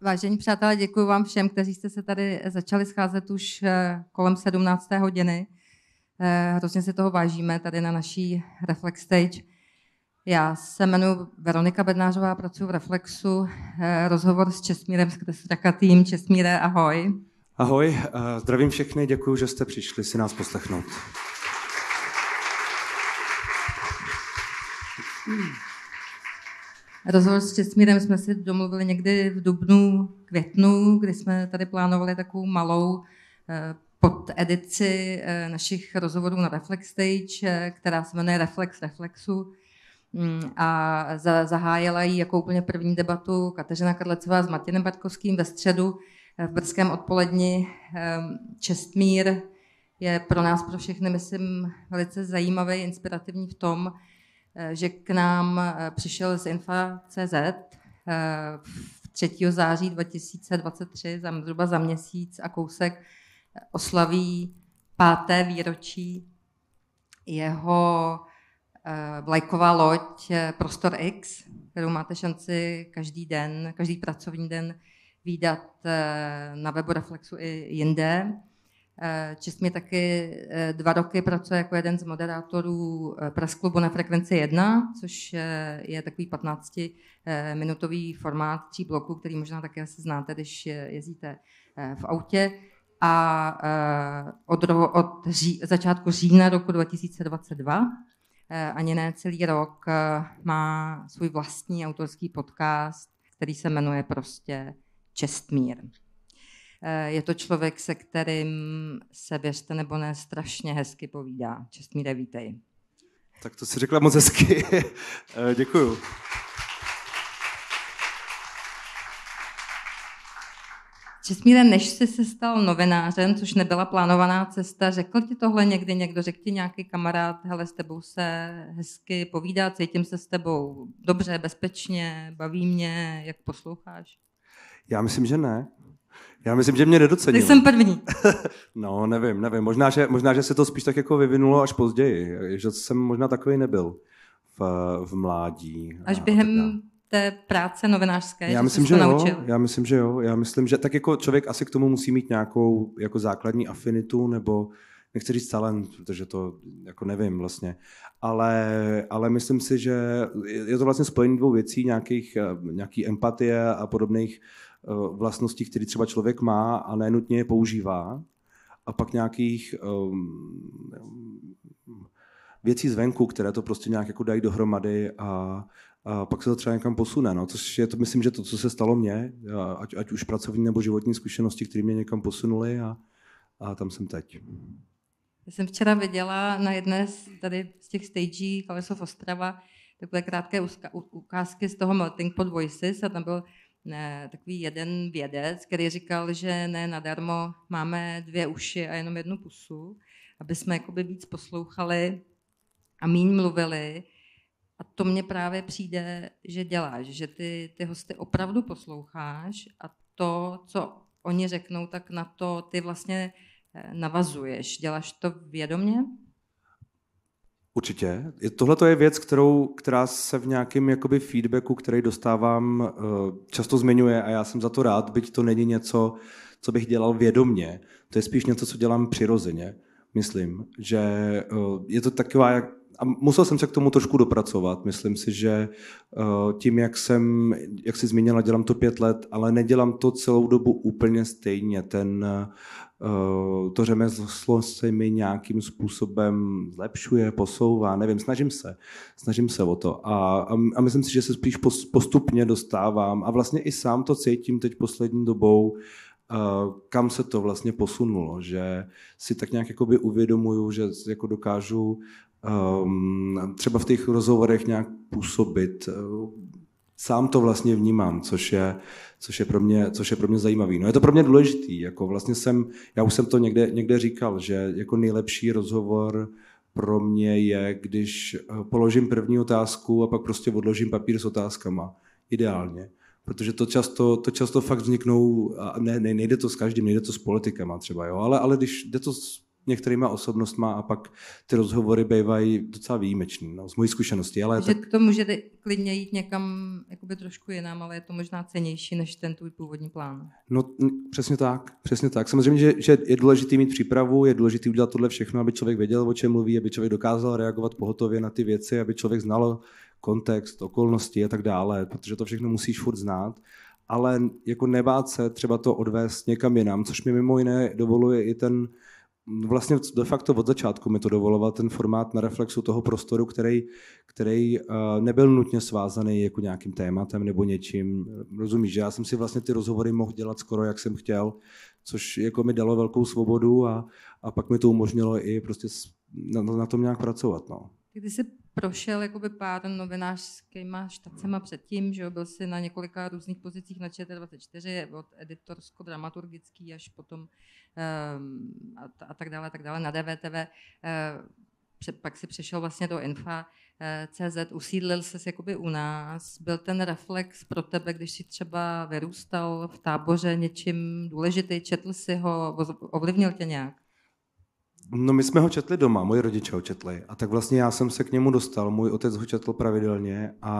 Vážení přátelé, děkuji vám všem, kteří jste se tady začali scházet už eh, kolem 17. hodiny. Eh, hrozně si toho vážíme tady na naší Reflex Stage. Já se jmenuji Veronika Bednářová, pracuji v Reflexu. Eh, rozhovor s Česmírem tým Česmíre, ahoj. Ahoj, zdravím všechny, děkuji, že jste přišli si nás poslechnout. Mm. Rozhovor s Česmírem jsme si domluvili někdy v dubnu, květnu, kdy jsme tady plánovali takovou malou eh, pod edici eh, našich rozhovorů na Reflex Stage, eh, která se jmenuje Reflex Reflexu mm, a zahájila ji jako úplně první debatu Kateřina Karlecová s Martinem Bartkovským ve středu v brzkém odpoledni. Ehm, Čestmír je pro nás, pro všechny, myslím, velice zajímavý, inspirativní v tom, Eh, že k nám eh, přišel z Infa.cz 3. Eh, září 2023, zhruba za měsíc a kousek, oslaví páté výročí jeho vlajková loď Prostor X, kterou máte šanci každý den, každý pracovní den výdat na webu Reflexu i jinde. Eh, Čest mě taky eh, dva roky pracuje jako jeden z moderátorů eh, Press klubu na frekvenci 1, což je takový 15-minutový formát tří bloků, který možná také asi znáte, když jezdíte v autě. A od, od ří, začátku října roku 2022, ani ne celý rok, má svůj vlastní autorský podcast, který se jmenuje prostě Čestmír. Eh, je to člověk, se kterým se, věřte nebo ne, strašně hezky povídá. Čestmíre, vítej. Tak to si řekla moc hezky. Eh, děkuju. Česmíre, než jsi se stal novinářem, což nebyla plánovaná cesta, řekl ti tohle někdy někdo, řekl ti nějaký kamarád, hele, s tebou se hezky povídá, cítím se s tebou dobře, bezpečně, baví mě, jak posloucháš? Já myslím, že ne. Já myslím, že mě nedocenil. Jsem první. no, nevím, nevím. Možná že, možná, že se to spíš tak jako vyvinulo až později. Že jsem možná takový nebyl v, v mládí. Až během té práce novinářské, já že myslím, že jo, naučil. Já myslím, že jo. Já myslím, že tak jako člověk asi k tomu musí mít nějakou jako základní afinitu nebo nechci říct talent, protože to jako nevím vlastně, ale, ale myslím si, že je to vlastně spojení dvou věcí, nějakých, eh, nějaký empatie a podobných Eh, vlastnosti, které třeba člověk má a nenutně je používá. A pak nějakých ehm, věcí zvenku, které to prostě nějak jako dají dohromady a, a pak se to třeba někam posune. No. Což je to, myslím, že to, co se stalo mně, ať, ať už pracovní nebo životní zkušenosti, které mě někam posunuly a, a tam jsem teď. Já jsem včera viděla na jedné z, tady z těch stagí Kalesov Ostrava takové krátké ukázky z toho Melting Pot Voices a tam byl takový jeden vědec, který říkal, že ne nadarmo máme dvě uši a jenom jednu pusu, aby jsme jakoby víc poslouchali a míň mluvili. A to mně právě přijde, že děláš, že ty, ty hosty opravdu posloucháš a to, co oni řeknou, tak na to ty vlastně eh, navazuješ. Děláš to vědomě? Určitě. Tohle je věc, kterou, která se v nějakém jakoby feedbacku, který dostávám, eh, často zmiňuje a já jsem za to rád, byť to není něco, co bych dělal vědomně. To je spíš něco, co dělám přirozeně, myslím, že eh, je to taková, a musel jsem se k tomu trošku dopracovat. Myslím si, že eh, tím, jak jsem, jak jsi zmínila, dělám to pět let, ale nedělám to celou dobu úplně stejně. Ten, Eh, to řemeslo se mi nějakým způsobem zlepšuje, posouvá, nevím, snažím se, snažím se o to a, a, myslím si, že se spíš postupně dostávám a vlastně i sám to cítím teď poslední dobou, eh, kam se to vlastně posunulo, že si tak nějak jakoby uvědomuju, že jako dokážu um, třeba v těch rozhovorech nějak působit, eh, sám to vlastně vnímám, což je což je pro mě, což je pro mě zajímavý. No je to pro mě důležitý, jako vlastně jsem, já už jsem to někde, někde říkal, že jako nejlepší rozhovor pro mě je, když eh, položím první otázku a pak prostě odložím papír s otázkama. Ideálně. Protože to často, to často fakt vzniknou, a ne, ne, nejde to s každým, nejde to s politikama třeba, jo? Ale, ale když jde to s některýma osobnostma a pak ty rozhovory bývají docela výjimečný, no, z mojí zkušenosti. Ale že tak... to může klidně jít někam jakoby trošku jinam, ale je to možná cenější než ten tvůj původní plán. No přesně tak, přesně tak. Samozřejmě, že, že je důležité mít přípravu, je důležité udělat tohle všechno, aby člověk věděl, o čem mluví, aby člověk dokázal reagovat pohotově na ty věci, aby člověk znal kontext, okolnosti a tak dále, protože to všechno musíš furt znát ale jako nebát se třeba to odvést někam jinam, což mi mimo jiné dovoluje i ten vlastně de facto od začátku mi to dovoloval ten formát na reflexu toho prostoru, který, který eh, nebyl nutně svázaný jako nějakým tématem nebo něčím. Rozumíš, že já jsem si vlastně ty rozhovory mohl dělat skoro, jak jsem chtěl, což jako mi dalo velkou svobodu a, a pak mi to umožnilo i prostě na, na tom nějak pracovat. No. Ty jsi prošel jakoby pár novinářskýma štacema předtím, že jo, byl si na několika různých pozicích na ČT24, od editorsko-dramaturgický až potom um, a, a, tak dále, a tak dále, na DVTV. Uh, eh, před, pak si přešel vlastně do Infa eh, CZ, usídlil se jakoby u nás. Byl ten reflex pro tebe, když si třeba vyrůstal v táboře něčím důležitý, četl si ho, ovlivnil tě nějak? No my jsme ho četli doma, moji rodiče ho četli a tak vlastně já jsem se k němu dostal, můj otec ho četl pravidelně a,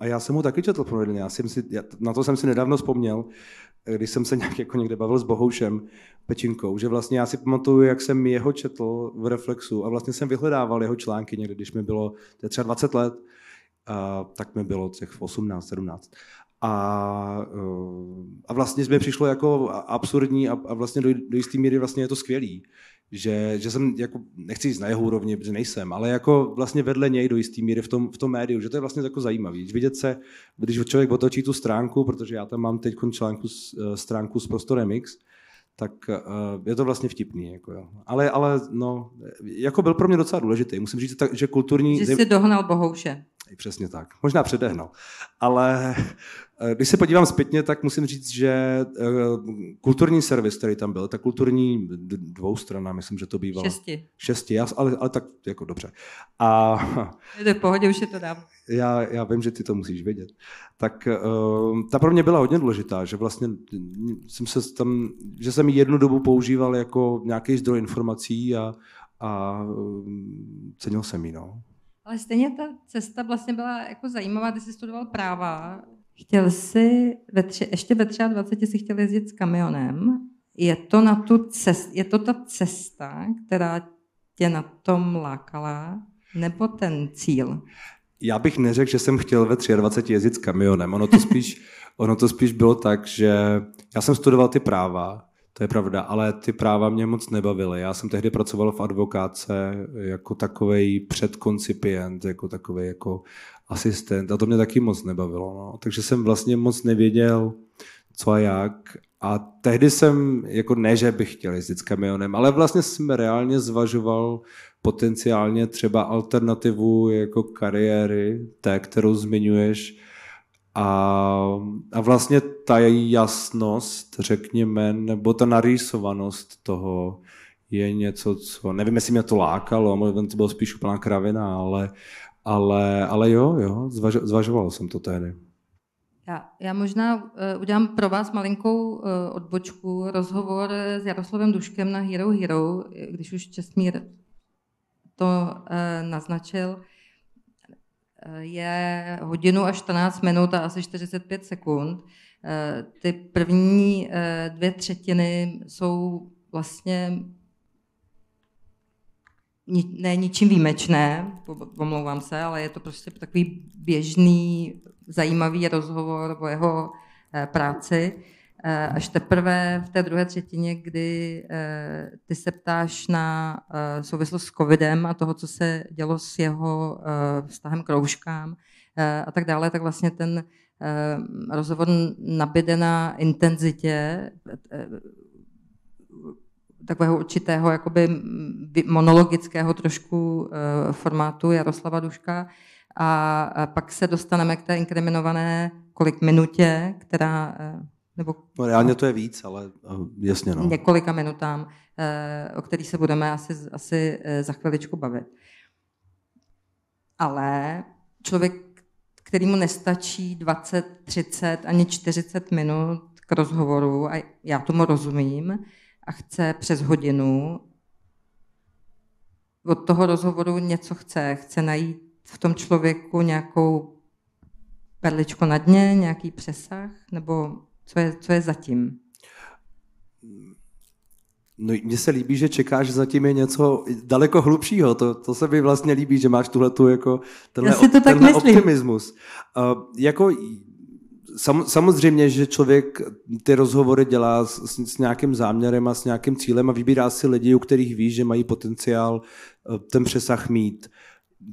a já jsem ho taky četl pravidelně, já jsem si, já, na to jsem si nedávno vzpomněl, když jsem se nějak jako někde bavil s Bohoušem Pečinkou, že vlastně já si pamatuju, jak jsem jeho četl v Reflexu a vlastně jsem vyhledával jeho články někdy, když mi bylo, to je třeba 20 let, a, tak mi bylo těch 18, 17. A, eh, a vlastně mi přišlo jako absurdní a, a vlastně do, do jisté míry vlastně je to skvělý že, že jsem, jako, nechci jít na jeho úrovni, protože nejsem, ale jako vlastně vedle něj do jisté míry v tom, v tom médiu, že to je vlastně jako zajímavý. Vidět se, když člověk otočí tu stránku, protože já tam mám teď článku, eh, stránku s prostorem Remix, tak eh, je to vlastně vtipný. Jako jo. Ale, ale no, jako byl pro mě docela důležitý. Musím říct, že kulturní... Že jsi dohnal Bohouše šestý, přesně tak. Možná předehnal. Ale eh, když se podívám zpětně, tak musím říct, že eh, kulturní servis, který tam byl, ta kulturní dvoustrana, myslím, že to bývalo. Šesti. Šesti, já, ale, ale tak jako dobře. A, je to v pohodě, už je to dám. Já, já vím, že ty to musíš vědět. Tak ehm, ta pro mě byla hodně důležitá, že vlastně jsem se tam, že jsem ji jednu dobu používal jako nějaký zdroj informací a, a ehm, cenil jsem ji, no. Ale stejně ta cesta vlastně byla jako zajímavá, ty jsi studoval práva, chtěl jsi ve tři, ještě ve 23 si chtěl jezdit s kamionem. Je to, na tu cest, je to ta cesta, která tě na tom lákala, nebo ten cíl? Já bych neřekl, že jsem chtěl ve 23 jezdit s kamionem. Ono to spíš, ono to spíš bylo tak, že já jsem studoval ty práva, to je pravda, ale ty práva mě moc nebavily. Já jsem tehdy pracoval v advokáce jako takový předkoncipient, jako takový jako asistent a to mě taky moc nebavilo. No. Takže jsem vlastně moc nevěděl, co a jak. A tehdy jsem, jako ne, že bych chtěl jezdit s kamionem, ale vlastně jsem reálně zvažoval potenciálně třeba alternativu jako kariéry, té, kterou zmiňuješ, a, a vlastně ta jasnost, řekněme, nebo ta narýsovanost toho je něco, co, nevím, jestli mě to lákalo, možná to bylo spíš úplná kravina, ale, ale, ale jo, jo, zvaž, zvažoval jsem to tehdy. Já, já možná uh, udělám pro vás malinkou uh, odbočku, rozhovor s Jaroslavem Duškem na Hero Hero, když už Česmír to uh, naznačil je hodinu a 14 minut a asi 45 sekund. Ty první eh, dvě třetiny jsou vlastně ne ničím výjimečné, pomlouvám se, ale je to prostě takový běžný, zajímavý rozhovor o jeho eh, práci. Eh, až teprve v té druhé třetině, kdy eh, ty se ptáš na eh, souvislost s covidem a toho, co se dělo s jeho vztahem k rouškám a tak dále, tak vlastně ten rozhovor nabide na intenzitě takového určitého jakoby monologického trošku formátu Jaroslava Duška a pak se dostaneme k té inkriminované kolik minutě, která nebo, no, reálně to je víc, ale eh, jasně. No. Několika minutám, eh, o kterých se budeme asi, asi eh, za chviličku bavit. Ale člověk, kterýmu nestačí 20, 30 ani 40 minut k rozhovoru, a já tomu rozumím, a chce přes hodinu, od toho rozhovoru něco chce. Chce najít v tom člověku nějakou perličku na dně, nějaký přesah, nebo co je, co je zatím? No, mně se líbí, že čekáš, že zatím je něco daleko hlubšího. To, to se mi vlastně líbí, že máš tuhle tu jako tenhle, to tak tenhle optimismus. Uh, jako sam, samozřejmě, že člověk ty rozhovory dělá s, s, s nějakým záměrem a s nějakým cílem a vybírá si lidi, u kterých ví, že mají potenciál eh, ten přesah mít.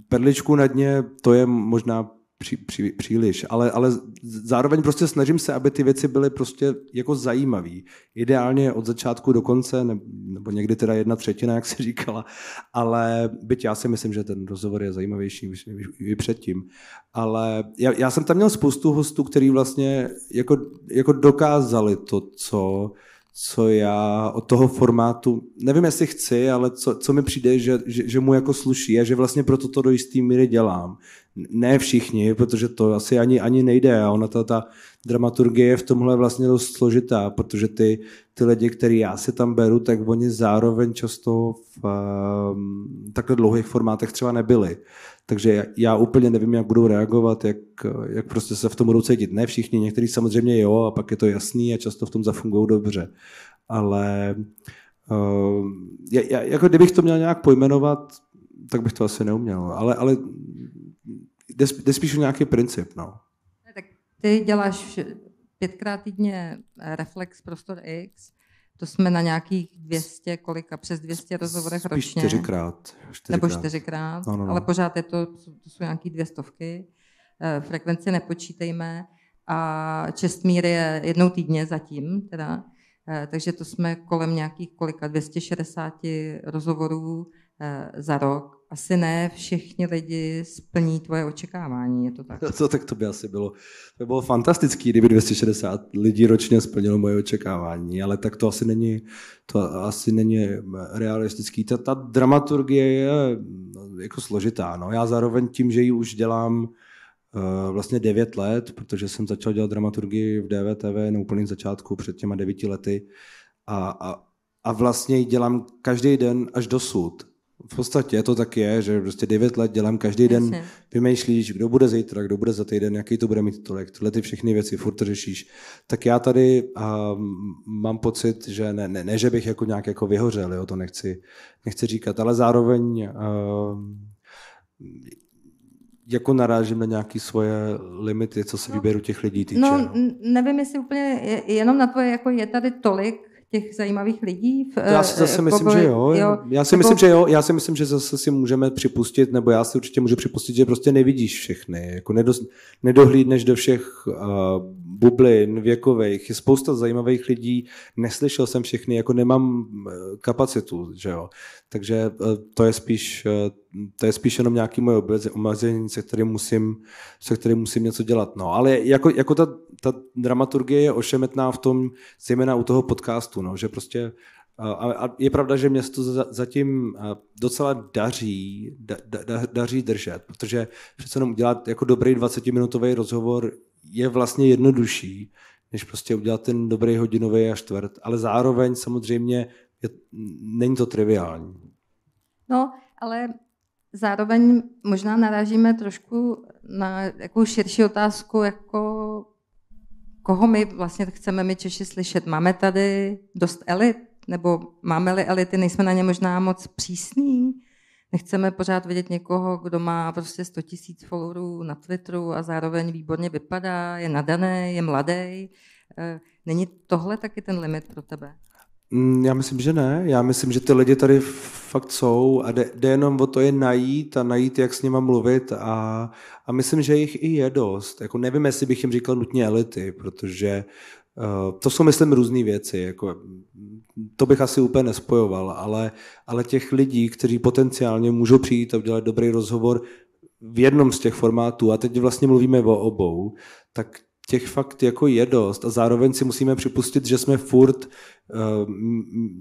Perličku na dně, to je možná při, při, příliš, ale, ale zároveň prostě snažím se, aby ty věci byly prostě jako zajímavé. Ideálně od začátku do konce, nebo někdy teda jedna třetina, jak se říkala, ale byť já si myslím, že ten rozhovor je zajímavější i předtím. Ale já, já jsem tam měl spoustu hostů, který vlastně jako, jako dokázali to, co co já od toho formátu, nevím, jestli chci, ale co, co mi přijde, že, že, že mu jako sluší a že vlastně proto to do jistý míry dělám. Ne všichni, protože to asi ani, ani nejde a ona ta, ta dramaturgie je v tomhle vlastně dost složitá, protože ty, ty lidi, který já si tam beru, tak oni zároveň často v um, takhle dlouhých formátech třeba nebyli. Takže já úplně nevím, jak budou reagovat, jak, jak prostě se v tom budou cítit. Ne všichni, někteří samozřejmě jo, a pak je to jasný a často v tom zafungují dobře. Ale uh, já, já, jako kdybych to měl nějak pojmenovat, tak bych to asi neuměl. Ale, ale jde, jde spíš o nějaký princip. No. Tak ty děláš pětkrát týdně reflex prostor X to jsme na nějakých 200, kolika, přes 200 rozhovorech Spíš ročně. čtyřikrát. čtyřikrát. Nebo čtyřikrát, no, no, no. ale pořád je to, to jsou nějaké dvě stovky. Eh, frekvenci nepočítejme a Čestmír je jednou týdně zatím, teda. Eh, takže to jsme kolem nějakých kolika 260 rozhovorů Eh, za rok. Asi ne všichni lidi splní tvoje očekávání, je to tak? No to, tak to by asi bylo, to by bylo fantastický, kdyby 260 lidí ročně splnilo moje očekávání, ale tak to asi není, to asi není realistický. Ta, ta dramaturgie je no, jako složitá. No. Já zároveň tím, že ji už dělám eh, vlastně 9 let, protože jsem začal dělat dramaturgii v DVTV na úplném začátku před těma 9 lety a, a, a vlastně ji dělám každý den až dosud v podstatě to tak je, že prostě 9 let dělám každý Jasně. den, vymýšlíš, kdo bude zítra, kdo bude za týden, jaký to bude mít tolik, tyhle ty všechny věci furt řešíš. Tak já tady um, mám pocit, že ne, ne, ne, že bych jako nějak jako vyhořel, jo, to nechci, nechci říkat, ale zároveň um, jako narážím na nějaké svoje limity, co se no, výběru těch lidí týče. No, nevím, jestli úplně jenom na to, jako je tady tolik těch zajímavých lidí? V, já si eh, zase myslím, že jo. jo. Já si nebo... myslím, že jo. Já si myslím, že zase si můžeme připustit, nebo já si určitě můžu připustit, že prostě nevidíš všechny. Jako nedos, nedohlídneš do všech uh, bublin věkových, je spousta zajímavých lidí, neslyšel jsem všechny, jako nemám eh, kapacitu, že jo. Takže eh, to je spíš, eh, to je spíš jenom nějaký moje omezení, se kterým musím, se kterým musím něco dělat. No, ale jako, jako ta, ta dramaturgie je ošemetná v tom, zejména u toho podcastu, no, že prostě a je pravda, že město zatím docela daří, da, da, daří držet, protože přece jenom udělat jako dobrý 20-minutový rozhovor je vlastně jednodušší, než prostě udělat ten dobrý hodinový a čtvrt, ale zároveň samozřejmě je, není to triviální. No, ale zároveň možná narážíme trošku na jakou širší otázku, jako koho my vlastně chceme my Češi slyšet. Máme tady dost elit, nebo máme-li elity, nejsme na ně možná moc přísní? nechceme pořád vidět někoho, kdo má prostě 100 tisíc followerů na Twitteru a zároveň výborně vypadá, je nadaný, je mladý. Eh, není tohle taky ten limit pro tebe? Mm, já myslím, že ne. Já myslím, že ty lidi tady fakt jsou a jde, jde jenom o to je najít a najít, jak s nima mluvit a, a myslím, že jich i je dost. Jako nevím, jestli bych jim říkal nutně elity, protože Eh, to jsou, myslím, různé věci. Jako, to bych asi úplně nespojoval, ale, ale těch lidí, kteří potenciálně můžou přijít a udělat dobrý rozhovor v jednom z těch formátů, a teď vlastně mluvíme o obou, tak těch fakt jako je dost a zároveň si musíme připustit, že jsme furt eh,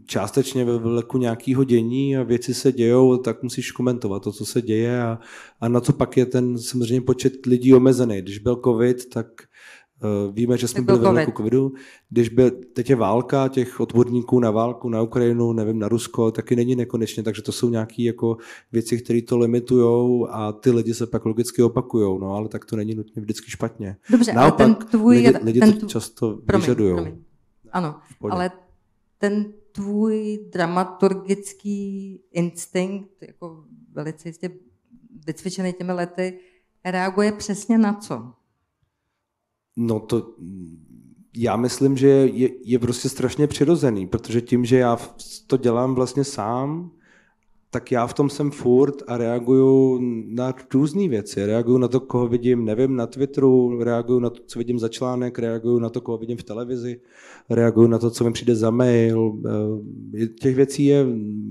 částečně ve vleku nějakého dění a věci se dějou, tak musíš komentovat to, co se děje a, a na co pak je ten samozřejmě počet lidí omezený. Když byl covid, tak Eh, víme, že jsme byli ve roku covidu. Když byl, teď je válka těch odborníků na válku, na Ukrajinu, nevím, na Rusko, taky není nekonečně, takže to jsou nějaké jako věci, které to limitujou a ty lidi se pak logicky opakujou, no ale tak to není nutně vždycky špatně. Dobře, Naopak, ten tvůj... Lidi, lidi ten tvůj, často promiň, vyžadují. Promiň. Ano, ale ten tvůj dramaturgický instinkt, jako velice jistě vycvičený těmi lety, reaguje přesně na co? No to já myslím, že je, je prostě strašně přirozený, protože tím, že já to dělám vlastně sám, tak já v tom jsem furt a reaguju na různé věci. Reaguju na to, koho vidím, nevím, na Twitteru, reaguju na to, co vidím za článek, reaguju na to, koho vidím v televizi, reaguju na to, co mi přijde za mail. Eh, těch věcí je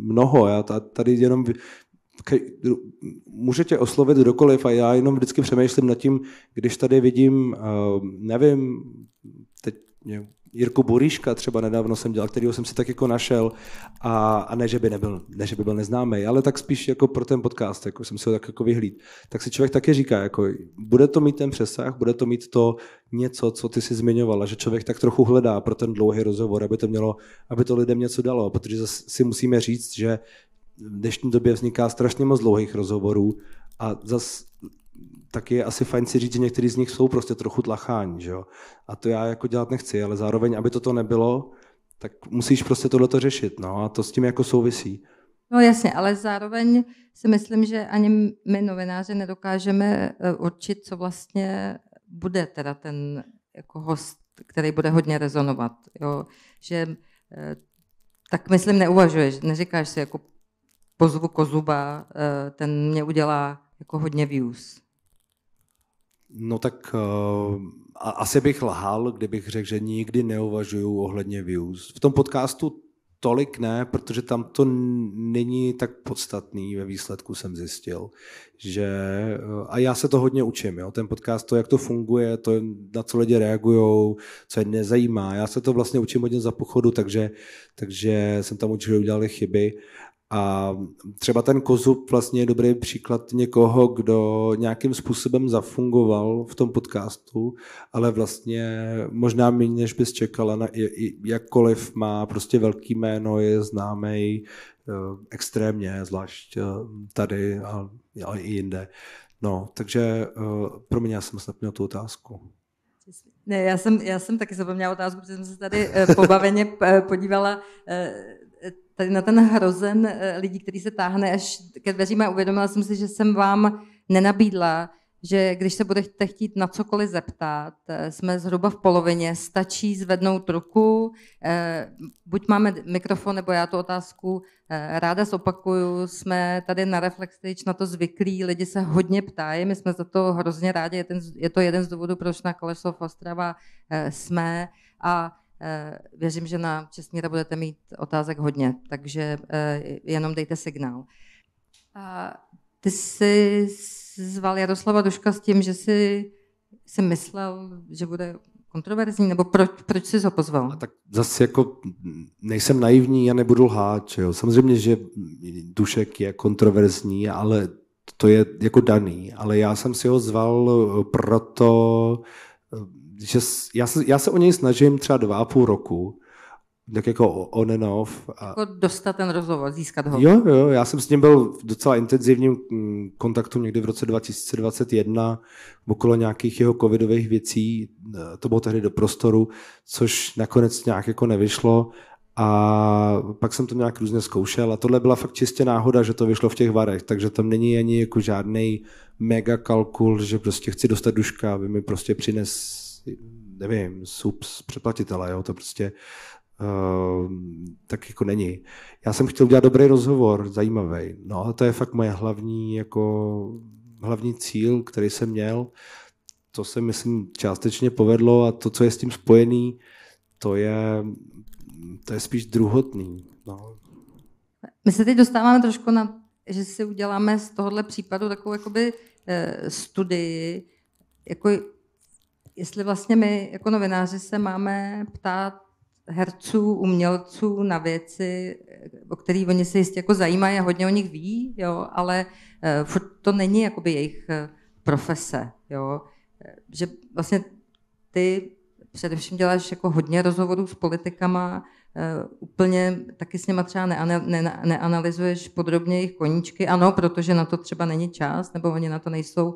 mnoho. Já tady jenom můžete oslovit kdokoliv a já jenom vždycky přemýšlím nad tím, když tady vidím, eh, nevím, teď Jirku Boríška třeba nedávno jsem dělal, kterého jsem si tak jako našel a, a ne, že by nebyl, ne, že by byl neznámý, ale tak spíš jako pro ten podcast, jako jsem si ho tak jako vyhlíd. Tak si člověk taky říká, jako bude to mít ten přesah, bude to mít to něco, co ty si zmiňovala, že člověk tak trochu hledá pro ten dlouhý rozhovor, aby to mělo, aby to lidem něco dalo, protože si musíme říct, že v dnešní době vzniká strašně moc dlouhých rozhovorů a zas tak je asi fajn si říct, že některý z nich jsou prostě trochu tlachání, že jo? A to já jako dělat nechci, ale zároveň, aby toto nebylo, tak musíš prostě tohleto řešit, no a to s tím jako souvisí. No jasně, ale zároveň si myslím, že ani my novináři nedokážeme eh, určit, co vlastně bude teda ten jako host, který bude hodně rezonovat. Jo? Že eh, tak myslím neuvažuješ, neříkáš si jako pozvu Kozuba, eh, ten mě udělá jako hodně views. No tak uh, asi bych lhal, kdybych řekl, že nikdy neuvažuju ohledně views. V tom podcastu tolik ne, protože tam to není tak podstatný ve výsledku jsem zjistil, že eh, a já se to hodně učím, jo, ten podcast, to, jak to funguje, to, na co lidi reagují, co je nezajímá, já se to vlastně učím hodně za pochodu, takže, takže jsem tam určitě udělal chyby a třeba ten Kozub vlastně je dobrý příklad někoho, kdo nějakým způsobem zafungoval v tom podcastu, ale vlastně možná méně, než bys čekala, na, jakkoliv má prostě velký jméno, je známý eh, extrémně, zvlášť eh, tady, ale i jinde. No, takže eh, pro mě já jsem snad měl tu otázku. Ne, já jsem, já jsem taky zapomněla otázku, protože jsem se tady pobaveně podívala tady na ten hrozen eh, lidí, který se táhne až ke dveřím a uvědomila jsem si, že jsem vám nenabídla, že když se budete chtít na cokoliv zeptat, eh, jsme zhruba v polovině, stačí zvednout ruku, eh, buď máme mikrofon, nebo já tu otázku ráda zopakuju, jsme tady na Reflextage na to zvyklí, lidi se hodně ptají, my jsme za to hrozně rádi, je, je to jeden z důvodů, proč na Kolesov Ostrava jsme a Eh, věřím, že na Česmíra budete mít otázek hodně, takže eh, jenom dejte signál. Ty jsi zval Jaroslava Duška s tím, že jsi si myslel, že bude kontroverzní, nebo proč, proč jsi ho pozval? A tak zase jako nejsem naivní, já nebudu lhát. Jo. Samozřejmě, že Dušek je kontroverzní, ale to je jako daný. Ale já jsem si ho zval proto, že já se, já se o něj snažím třeba dva a půl roku, tak jako on and off. A... Jako dostat ten rozhovor, získat ho. Jo, jo, já jsem s ním byl v docela intenzivním mm, kontaktu někdy v roce 2021, okolo nějakých jeho covidových věcí, e, to bylo tehdy do prostoru, což nakonec nějak jako nevyšlo a pak jsem to nějak různě zkoušel a tohle byla fakt čistě náhoda, že to vyšlo v těch varech, takže tam není ani jako žádný mega kalkul, že prostě chci dostat duška, aby mi prostě přines nevím, subs přeplatitele, jo, to prostě Uh, tak jako není. Já jsem chtěl udělat dobrý rozhovor, zajímavý. No a to je fakt moje hlavní, jako, hlavní cíl, který jsem měl. To se, myslím, částečně povedlo a to, co je s tím spojený, to je, to je spíš druhotný. No. My se teď dostáváme trošku na, že si uděláme z tohohle případu takovou jakoby eh, studii, jako jestli vlastně my jako novináři se máme ptát herců, umělců na věci, eh, o které oni se jistě jako zajímají a hodně o nich ví, jo, ale eh, furt to není jakoby jejich eh, profese. Jo. Že vlastně ty především děláš jako hodně rozhovorů s politikama, úplně taky s něma třeba neanalizuješ ne, neanalyzuješ podrobně jejich koníčky, ano, protože na to třeba není čas, nebo oni na to nejsou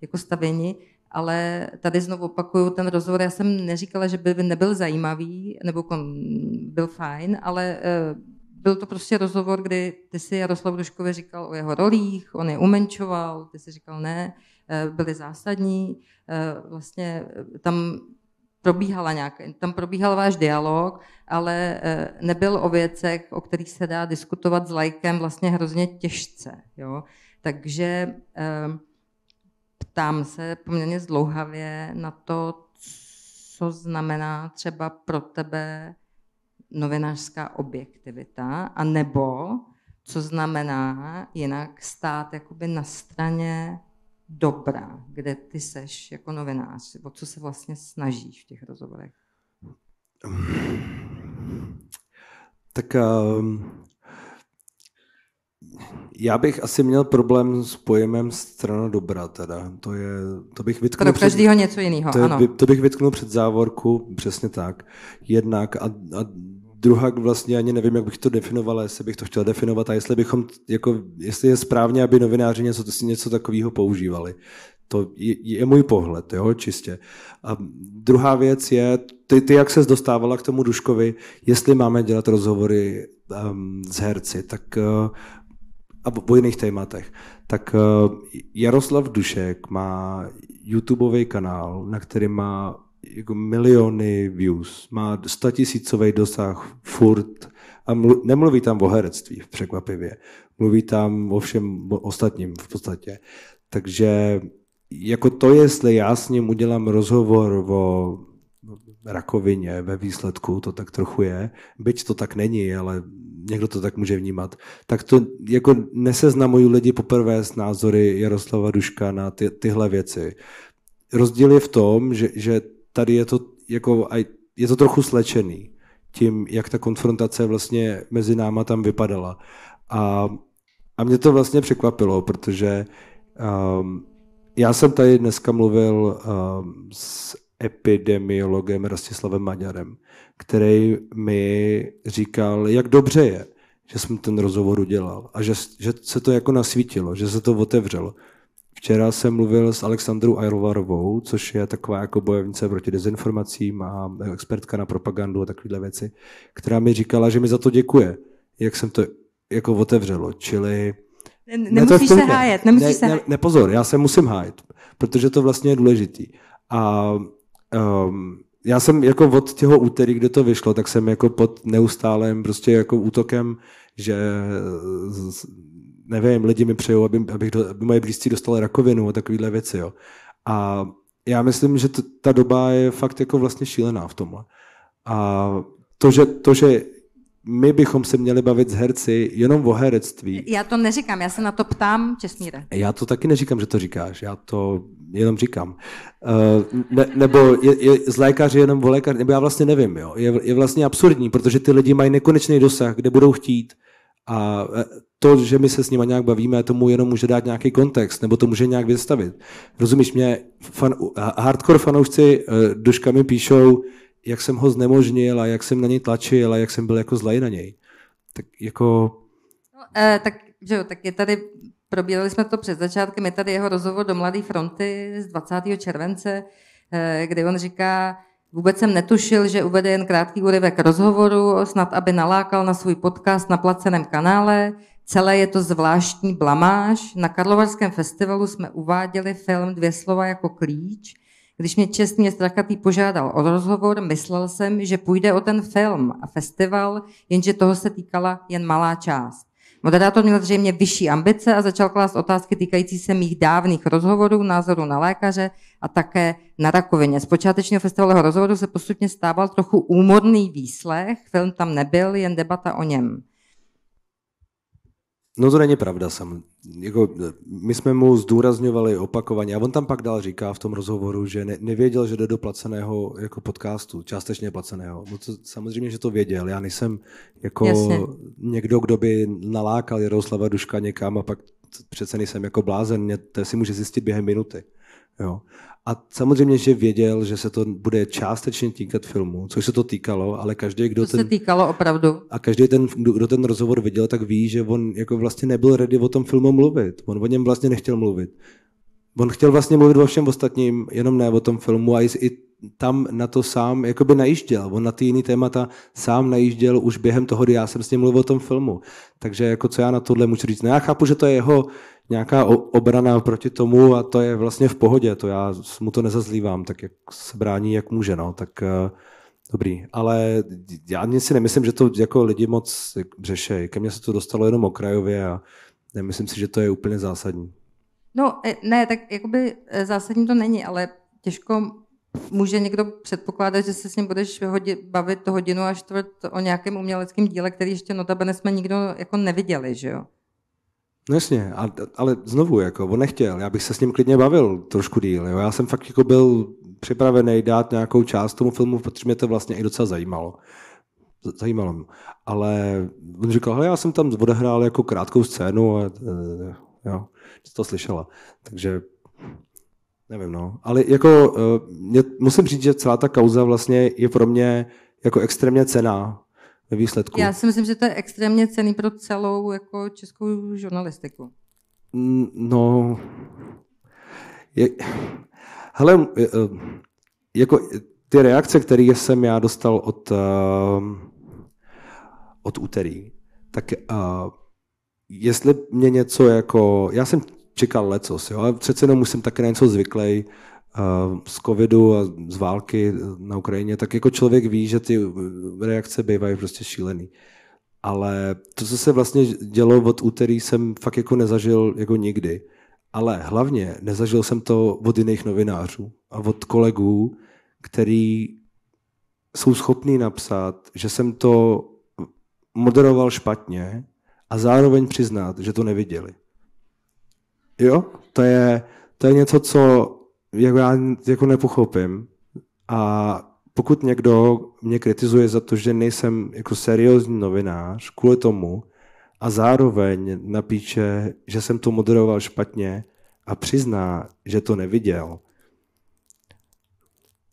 jako stavěni ale tady znovu opakuju ten rozhovor. Já jsem neříkala, že by nebyl zajímavý nebo jako, mm, byl fajn, ale eh, byl to prostě rozhovor, kdy ty si Jaroslav Duškovi říkal o jeho rolích, on je umenčoval, ty si říkal ne, eh, byly zásadní. Eh, vlastně tam probíhala nějak, tam probíhal váš dialog, ale nebyl o věcech, o kterých se dá diskutovat s lajkem vlastně hrozně těžce. Jo? Takže ptám se poměrně zdlouhavě na to, co znamená třeba pro tebe novinářská objektivita, a nebo co znamená jinak stát jakoby na straně dobra, kde ty seš jako novinář, o co se vlastně snažíš v těch rozhovorech? Tak ehm, já bych asi měl problém s pojemem strana dobra, teda. To, je, to bych vytknul... Pro každého před, něco jiného, to, ano. to bych vytknul před závorku, přesně tak. Jednak a, a druhá vlastně ani nevím, jak bych to definoval, jestli bych to chtěl definovat a jestli bychom, jako, jestli je správně, aby novináři něco, něco takového používali. To je, je můj pohled, jo, čistě. A druhá věc je, ty, ty jak se dostávala k tomu Duškovi, jestli máme dělat rozhovory um, s herci, tak uh, a o jiných tématech. Tak eh, Jaroslav Dušek má YouTubeový kanál, na který má jako miliony views, má statisícový dosah furt a mluví, nemluví tam o herectví, překvapivě. Mluví tam o všem o ostatním v podstatě. Takže jako to, jestli já s ním udělám rozhovor o rakovině ve výsledku, to tak trochu je, byť to tak není, ale někdo to tak může vnímat, tak to jako neseznamují lidi poprvé s názory Jaroslava Duška na ty, tyhle věci. Rozdíl je v tom, že, že tady je to, jako, je to trochu slečený tím, jak ta konfrontace vlastně mezi náma tam vypadala. A, a mě to vlastně překvapilo, protože um, já jsem tady dneska mluvil um, s epidemiologem Rastislavem Maďarem, který mi říkal, jak dobře je, že jsem ten rozhovor udělal a že, že se to jako nasvítilo, že se to otevřelo. Včera jsem mluvil s Alexandrou Ajlovarovou, což je taková jako bojovnice proti dezinformacím a expertka na propagandu a takovéhle věci, která mi říkala, že mi za to děkuje, jak jsem to jako otevřelo. Čili ne, nemusíš ne, se hájet, nemusíš ne, se hájet. Ne, ne, pozor, já se musím hájet, protože to vlastně je důležitý. A um, já jsem jako od těho úterý, kdy to vyšlo, tak jsem jako pod neustálem prostě jako útokem, že nevím, lidi mi přejou, aby, abych do, aby moje blízcí dostali rakovinu a takovéhle věci, jo. A já myslím, že t- ta doba je fakt jako vlastně šílená v tomhle. A to, že, to, že my bychom se měli bavit s herci jenom o herectví. Já to neříkám, já se na to ptám, Česmíre. Já to taky neříkám, že to říkáš. Já to jenom říkám. Eh, ne, nebo je, je, z lékaři jenom o lékaři, nebo já vlastně nevím. Jo. Je, je vlastně absurdní, protože ty lidi mají nekonečný dosah, kde budou chtít. A eh, to, že my se s nima nějak bavíme, tomu jenom může dát nějaký kontext, nebo to může nějak vystavit. Rozumíš mě? Fan, hardcore fanoušci eh, duška mi píšou, jak jsem ho znemožnil a jak jsem na něj tlačil a jak jsem byl jako zlej na něj. Tak jako... No, eh, tak, že jo, tak je tady probírali jsme to před začátkem, je tady jeho rozhovor do Mladé fronty z 20. července, eh, kdy on říká, Vůbec jsem netušil, že uvede jen krátký úryvek rozhovoru, snad aby nalákal na svůj podcast na placeném kanále. Celé je to zvláštní blamáž. Na Karlovarském festivalu jsme uváděli film Dvě slova jako klíč. Když mě čestně Strakatý požádal o rozhovor, myslel jsem, že půjde o ten film a festival, jenže toho se týkala jen malá část. Moderátor měl zřejmě vyšší ambice a začal klást otázky týkající se mých dávných rozhovorů, názoru na lékaře a také na rakovině. Z počátečního festivalového rozhovoru se postupně stával trochu úmorný výslech, film tam nebyl, jen debata o něm. No to není pravda sam. Jako, my jsme mu zdůrazňovali opakovaně a on tam pak dál říká v tom rozhovoru, že ne, nevěděl, že jde do placeného jako podcastu, částečně placeného. No to, samozřejmě, že to věděl. Já nejsem jako Jasně. někdo, kdo by nalákal Jaroslava Duška někam a pak přece nejsem jako blázen. Mě to si může zjistit během minuty. Jo. A samozřejmě, že věděl, že se to bude částečně týkat filmu, což se to týkalo, ale každý, kdo to ten... se týkalo opravdu. A každý, ten, kdo ten rozhovor viděl, tak ví, že on jako vlastně nebyl ready o tom filmu mluvit. On o něm vlastně nechtěl mluvit on chtěl vlastně mluvit o všem ostatním, jenom ne o tom filmu a i tam na to sám jakoby najížděl. On na ty jiný témata sám najížděl už během toho, kdy já jsem s ním mluvil o tom filmu. Takže jako co já na tohle můžu říct? No já chápu, že to je jeho nějaká obrana proti tomu a to je vlastně v pohodě, to já mu to nezazlívám, tak jak se brání, jak může, no, tak eh, dobrý. Ale já si nemyslím, že to jako lidi moc řeší. Ke mně se to dostalo jenom okrajově a nemyslím si, že to je úplně zásadní. No, e, ne, tak jakoby e, zásadní to není, ale těžko může někdo předpokládat, že se s ním budeš hodit, bavit to hodinu a čtvrt o nějakém uměleckém díle, který ještě notabene jsme nikdo jako neviděli, že jo? No jasně, a, ale znovu, jako, on nechtěl, já bych se s ním klidně bavil trošku díl, jo? já jsem fakt jako byl připravený dát nějakou část tomu filmu, protože mě to vlastně i docela zajímalo. Zajímalo mě. Ale on říkal, já jsem tam odehrál jako krátkou scénu a e, jo, že to slyšela. Takže nevím, no. Ale jako eh, mě, musím říct, že celá ta kauza vlastně je pro mě jako extrémně cená ve výsledku. Já si myslím, že to je extrémně cený pro celou jako českou žurnalistiku. Mm, no, je, hele, eh, jako ty reakce, které jsem já dostal od, eh, od úterý, tak jestli mě něco jako, já jsem čekal lecos, jo, ale přece jenom jsem taky na něco zvyklý eh, z covidu a z války na Ukrajině, tak jako člověk ví, že ty reakce bývají prostě šílený. Ale to, co se vlastně dělo od úterý, jsem fakt jako nezažil jako nikdy. Ale hlavně nezažil jsem to od jiných novinářů a od kolegů, který jsou schopní napsat, že jsem to moderoval špatně, a zároveň přiznat, že to neviděli. Jo, to je, to je něco, co jako já jako nepochopím a pokud někdo mě kritizuje za to, že nejsem jako seriózní novinář kvůli tomu a zároveň napíše, že jsem to moderoval špatně a přizná, že to neviděl,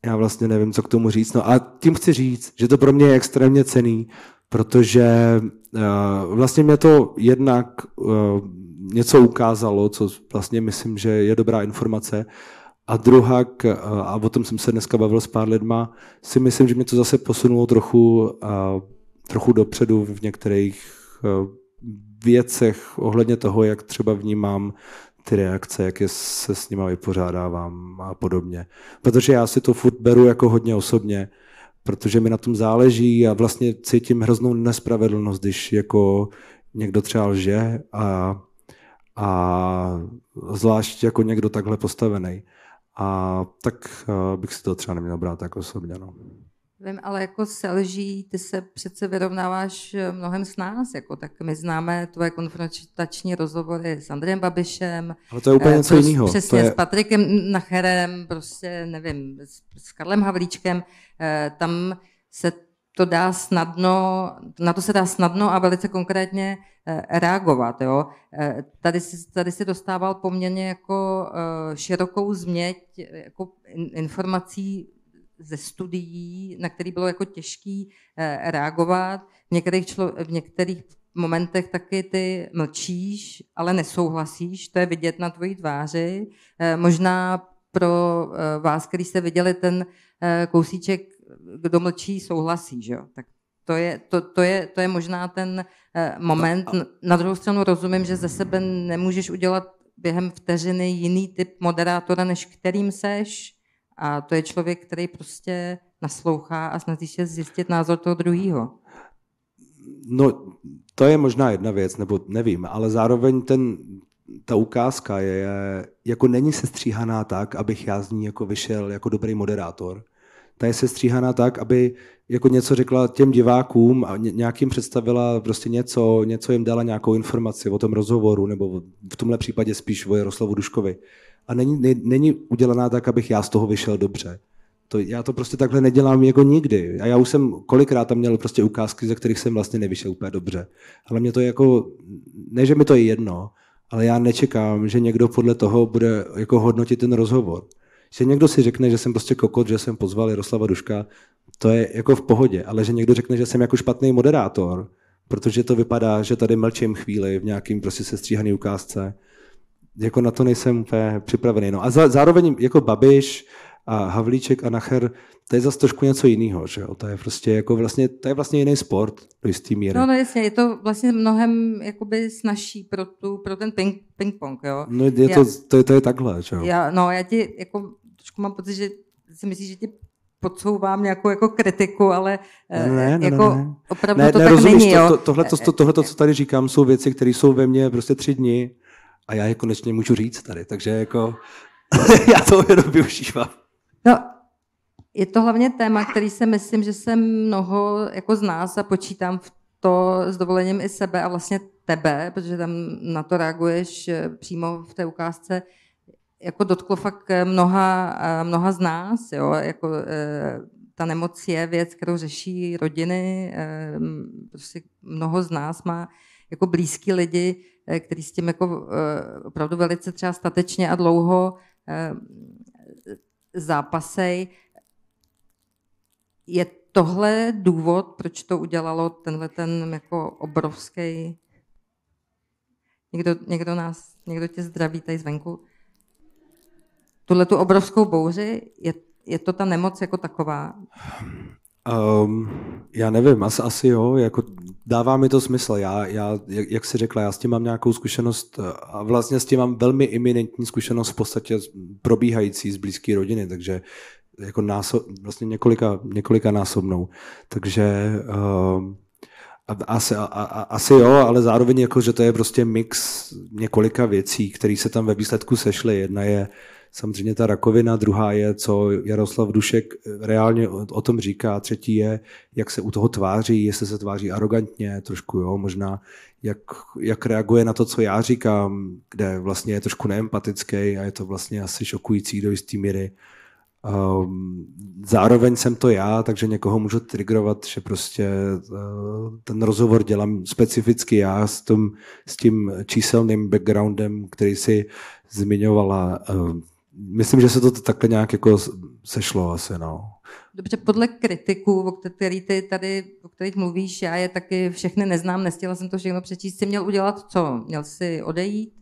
já vlastně nevím, co k tomu říct. No a tím chci říct, že to pro mě je extrémně cený, protože uh, vlastně mě to jednak uh, něco ukázalo, co vlastně myslím, že je dobrá informace. A druhak, uh, a o tom jsem se dneska bavil s pár lidma, si myslím, že mě to zase posunulo trochu, uh, trochu dopředu v některých uh, věcech ohledně toho, jak třeba vnímám ty reakce, jak je se s nimi vypořádávám a podobně. Protože já si to furt beru jako hodně osobně. Uh, protože mi na tom záleží a vlastně cítím hroznou nespravedlnost, když jako někdo třeba lže a, a zvlášť jako někdo takhle postavený. A tak eh, bych si to třeba neměl brát tak osobně. No. Vím, ale jako selží, ty se přece vyrovnáváš eh, mnohem s nás, jako tak my známe tvoje konfrontační rozhovory s Andrejem Babišem. Ale to je úplně eh, něco jiného. Přesně, je... s Patrikem Nacherem, prostě nevím, s, s Karlem Havlíčkem, eh, tam se to dá snadno, na to se dá snadno a velice konkrétně reagovat. Jo? Tady, se tady se dostával poměrně jako širokou změť jako informací ze studií, na který bylo jako těžký eh, reagovat. V některých, člo, v některých momentech taky ty mlčíš, ale nesouhlasíš, to je vidět na tvojí tváři. Eh, možná pro eh, vás, který jste viděli ten kousíček, kdo mlčí, souhlasí, že jo? Tak to je, to, to, je, to je možná ten moment. Na druhou stranu rozumím, že ze sebe nemůžeš udělat během vteřiny jiný typ moderátora, než kterým seš. A to je člověk, který prostě naslouchá a snaží se zjistit názor toho druhého. No, to je možná jedna věc, nebo nevím, ale zároveň ten, ta ukázka je, jako není sestříhaná tak, abych já z ní jako vyšel jako dobrý moderátor. Ta je sestříhaná tak, aby jako něco řekla těm divákům a nějakým představila prostě něco, něco jim dala nějakou informaci o tom rozhovoru, nebo v tomhle případě spíš o Jaroslavu Duškovi. Uh, a není, ne, není udělaná tak, abych já z toho vyšel dobře. To, já to prostě takhle nedělám jako nikdy. A já už jsem kolikrát tam měl prostě ukázky, ze kterých jsem vlastně nevyšel úplně dobře. Ale mě to je jako, ne, že mi to je jedno, ale já nečekám, že někdo podle toho bude jako hodnotit ten rozhovor. Že někdo si řekne, že jsem prostě kokot, že jsem pozval Jaroslava Duška, to je jako v pohodě, ale že někdo řekne, že jsem jako špatný moderátor, protože to vypadá, že tady mlčím chvíli v nějakým prostě sestříhaný ukázce, jako na to nejsem úplně připravený. No a za, zároveň jako Babiš a Havlíček a Nacher, to je zase trošku něco jiného, že jo? To je prostě jako vlastně, to je vlastně jiný sport do jistý míry. No, no jasně, je to vlastně mnohem jakoby snažší pro, tu, pro ten ping, ping-pong, jo? No je já, to, to, je, to je takhle, že jo? Já, no já ti jako trošku mám pocit, že si myslíš, že ti podsouvám nějakou jako kritiku, ale no, eh, ne, ne, no, no, jako ne, ne. opravdu ne, to ne, tak rozumíš, není. To, to, tohle, to, tohle, to, co tady říkám, jsou věci, které jsou ve mně prostě tři dny a já je konečně můžu říct tady, takže jako já to jenom využívám. No, je to hlavně téma, který se myslím, že se mnoho jako z nás a počítám v to s dovolením i sebe a vlastně tebe, protože tam na to reaguješ eh, přímo v té ukázce, jako dotklo fakt eh, mnoha, eh, mnoha z nás, jo, jako ta nemoc je věc, kterou řeší rodiny, prostě mnoho z nás má jako blízký lidi, Eh, který s tím jako eh, opravdu velice třeba statečně a dlouho eh, zápasej. Je tohle důvod, proč to udělalo tenhle ten jako obrovský... Někdo, někdo, nás, někdo tě zdraví tady zvenku. Tuhle tu obrovskou bouři, je, je to ta nemoc jako taková? Um, já nevím, asi, asi jo, jako dává mi to smysl. Já, já, jak, jak jsi řekla, já s tím mám nějakou zkušenost eh, a vlastně s tím mám velmi iminentní zkušenost v podstatě probíhající z blízké rodiny, takže jako náso, vlastně několika, několika násobnou. Takže um, asi, a, a, asi jo, ale zároveň jako, že to je prostě mix několika věcí, které se tam ve výsledku sešly. Jedna je uh, samozřejmě ta rakovina, druhá je, co Jaroslav Dušek eh, reálně o tom říká, třetí je, jak se u toho tváří, jestli se tváří arrogantně trošku, jo, možná jak, jak reaguje na to, co já říkám, kde vlastně je trošku neempatický a je to vlastně asi šokující do jisté míry. Um, zároveň jsem to já, takže někoho můžu trigrovat, že prostě uh, ten rozhovor dělám specificky já s, tom, s tím číselným backgroundem, který si zmiňovala. Ehm, myslím, že se to takhle nějak jako sešlo asi, no. Dobře, podle kritiků, o který ty tady, o kterých mluvíš, já je taky všechny neznám, nestihla jsem to všechno přečíst. Jsi měl udělat co? Měl jsi odejít?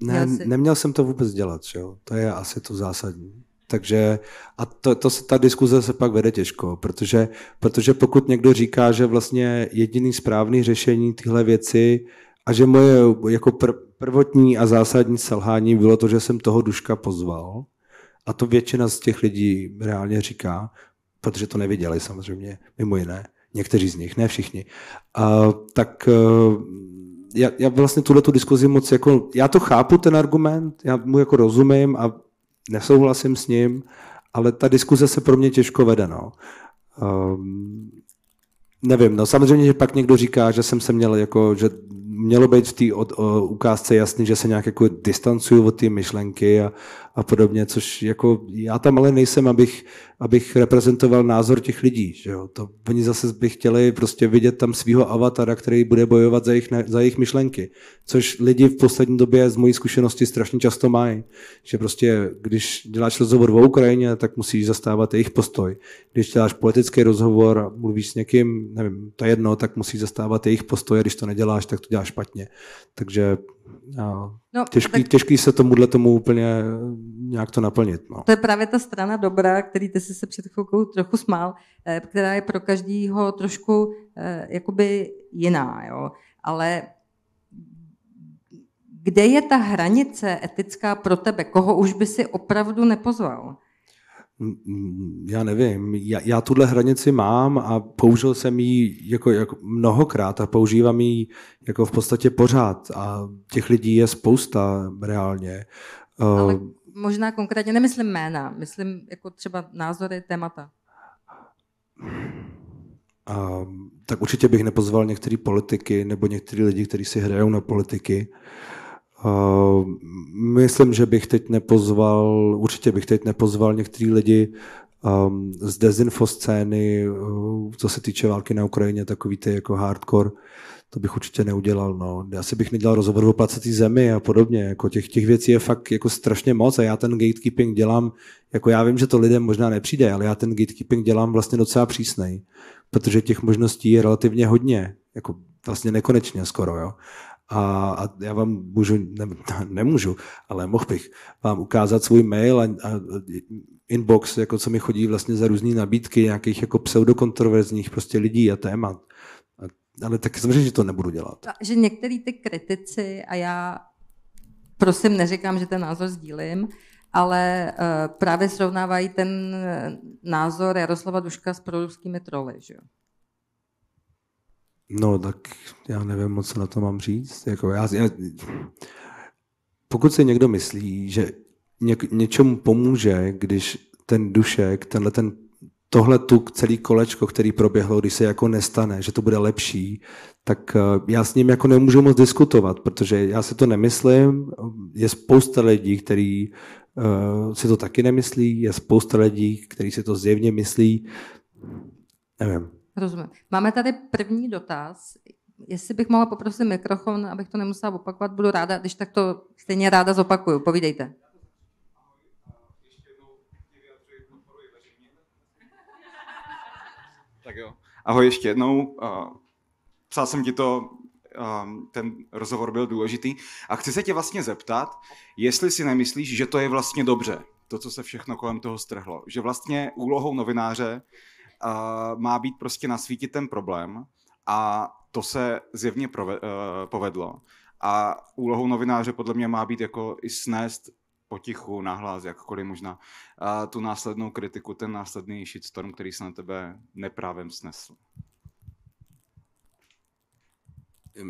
Ne, jsi... neměl jsem to vůbec dělat, jo. To je asi to zásadní. Takže a to, to, ta diskuze se pak vede těžko, protože, protože pokud někdo říká, že vlastně jediný správný řešení tyhle věci a že moje jako pr- prvotní a zásadní selhání bylo to, že jsem toho Duška pozval. A to většina z těch lidí reálně říká, protože to neviděli samozřejmě, mimo jiné. Někteří z nich, ne všichni. A, tak eh, já, já vlastně tuhle tu diskuzi moc jako, já to chápu ten argument, já mu jako rozumím a nesouhlasím s ním, ale ta diskuze se pro mě těžko vede, no. Um, nevím, no samozřejmě, že pak někdo říká, že jsem se měl jako, že mělo být v té ukázce jasný, že se nějak jako distancuju od té myšlenky a, a podobně, což jako já tam ale nejsem, abych, abych reprezentoval názor těch lidí. Že jo? To, oni zase by chtěli prostě vidět tam svého avatara, který bude bojovat za jejich, za jejich myšlenky, což lidi v poslední době z mojí zkušenosti strašně často mají, že prostě když děláš rozhovor o Ukrajině, tak musíš zastávat jejich postoj. Když děláš politický rozhovor a mluvíš s někým, nevím, to jedno, tak musíš zastávat jejich postoj, a když to neděláš, tak to děláš špatně. Takže no, těžký, tak... těžký se tomuhle tomu úplně eh, nějak to naplnit. No. To je právě ta strana dobrá, který ty jsi se před chvilkou trochu smál, eh, která je pro každýho trošku eh, jakoby jiná. Jo? Ale kde je ta hranice etická pro tebe? Koho už by si opravdu nepozval? já nevím, já, já tuhle hranici mám a použil jsem ji jako, jako mnohokrát a používám ji jako v podstatě pořád a těch lidí je spousta reálně. Ale eh, možná konkrétně nemyslím jména, myslím jako třeba názory, témata. Uh, tak určitě bych nepozval některé politiky nebo některé lidi, kteří si hrajou na politiky. Uh, Eh, myslím, že bych teď nepozval, určitě bych teď nepozval některý lidi um, z dezinfoscény, uh, co se týče války na Ukrajině, takový ty jako hardcore, to bych určitě neudělal. No. Já si bych nedělal rozhovor o placatý zemi a podobně. Jako těch, těch věcí je fakt jako strašně moc a já ten gatekeeping dělám, jako já vím, že to lidem možná nepřijde, ale já ten gatekeeping dělám vlastně docela přísnej, protože těch možností je relativně hodně, jako vlastně nekonečně skoro. Jo a, a já vám můžu, ne, nemůžu, ale mohl bych vám ukázat svůj mail a, a inbox, jako co mi chodí vlastně za různé nabídky nějakých jako pseudokontroverzních prostě lidí a témat. A, ale tak samozřejmě, že to nebudu dělat. Že některý ty kritici a já prosím, neříkám, že ten názor sdílím, ale eh, právě srovnávají ten eh, názor Jaroslava Duška s proruskými troly. Že? No, tak já nevím moc, co na to mám říct. Jako já, já, pokud si někdo myslí, že něk, něčemu pomůže, když ten dušek, tenhle ten tohle tu celý kolečko, který proběhlo, když se jako nestane, že to bude lepší, tak eh, já s ním jako nemůžu moc diskutovat, protože já si to nemyslím, je spousta lidí, který uh, si to taky nemyslí, je spousta lidí, kteří si to zjevně myslí, nevím. Rozumím. Máme tady první dotaz. Jestli bych mohla poprosit mikrofon, abych to nemusela opakovat, budu ráda, když tak to stejně ráda zopakuju. Povídejte. Tak jo. Ahoj ještě jednou. Psal jsem ti to, ten rozhovor byl důležitý. A chci se tě vlastně zeptat, jestli si nemyslíš, že to je vlastně dobře, to, co se všechno kolem toho strhlo. Že vlastně úlohou novináře má být prostě nasvítit ten problém a to se zjevně prove, uh, povedlo. A úlohou novináře podle mě má být jako i snést potichu, nahlas, jakkoliv možná, tu následnou kritiku, ten následný shitstorm, který se na tebe neprávem snesl.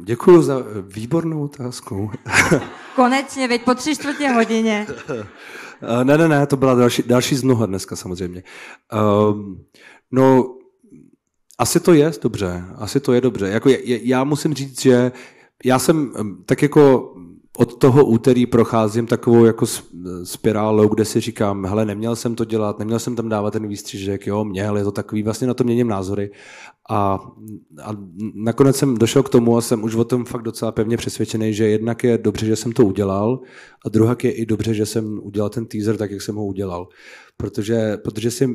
Děkuji za výbornou otázku. Konečně, veď po tři čtvrtě hodině. Eh, ne, ne, ne, to byla další, další z mnoha dneska samozřejmě. Um, No, asi to je dobře, asi to je dobře. Jako je, je, já musím říct, že já jsem tak jako od toho úterý procházím takovou jako e, spirálou, kde si říkám, hele, neměl jsem to dělat, neměl jsem tam dávat ten výstřižek, jo, měl, je to takový, vlastně na to měním názory. A, a nakonec jsem došel k tomu a jsem už o tom fakt docela pevně přesvědčený, že jednak je dobře, že jsem to udělal a druhak je i dobře, že jsem udělal ten teaser tak, jak jsem ho udělal. Protože, protože si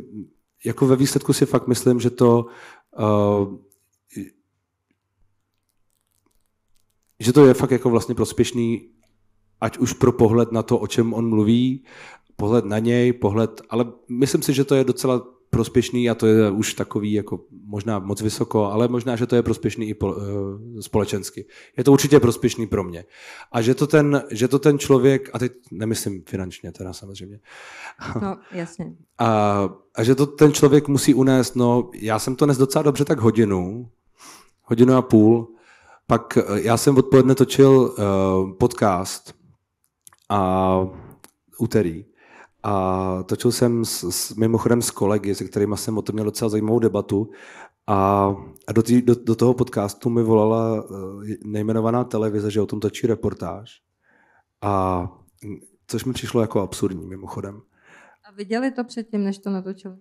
jako ve výsledku si fakt myslím, že to uh, že to je fakt jako vlastně prospěšný, ať už pro pohled na to, o čem on mluví, pohled na něj, pohled, ale myslím si, že to je docela prospěšný a to je už takový jako možná moc vysoko, ale možná, že to je prospěšný i po, eh, společensky. Je to určitě prospěšný pro mě. A že to ten, že to ten člověk, a teď nemyslím finančně teda samozřejmě. No, jasně. A, a že to ten člověk musí unést, no já jsem to nes docela dobře tak hodinu, hodinu a půl, pak eh, já jsem odpoledne točil uh, podcast a úterý a točil jsem s, s, mimochodem s kolegy, se kterými jsem o tom měl docela zajímavou debatu. A, a do, tý, do, do toho podcastu mi volala eh, nejmenovaná televize, že o tom točí reportáž. A což mi přišlo jako absurdní mimochodem. A viděli to předtím, než to natočili?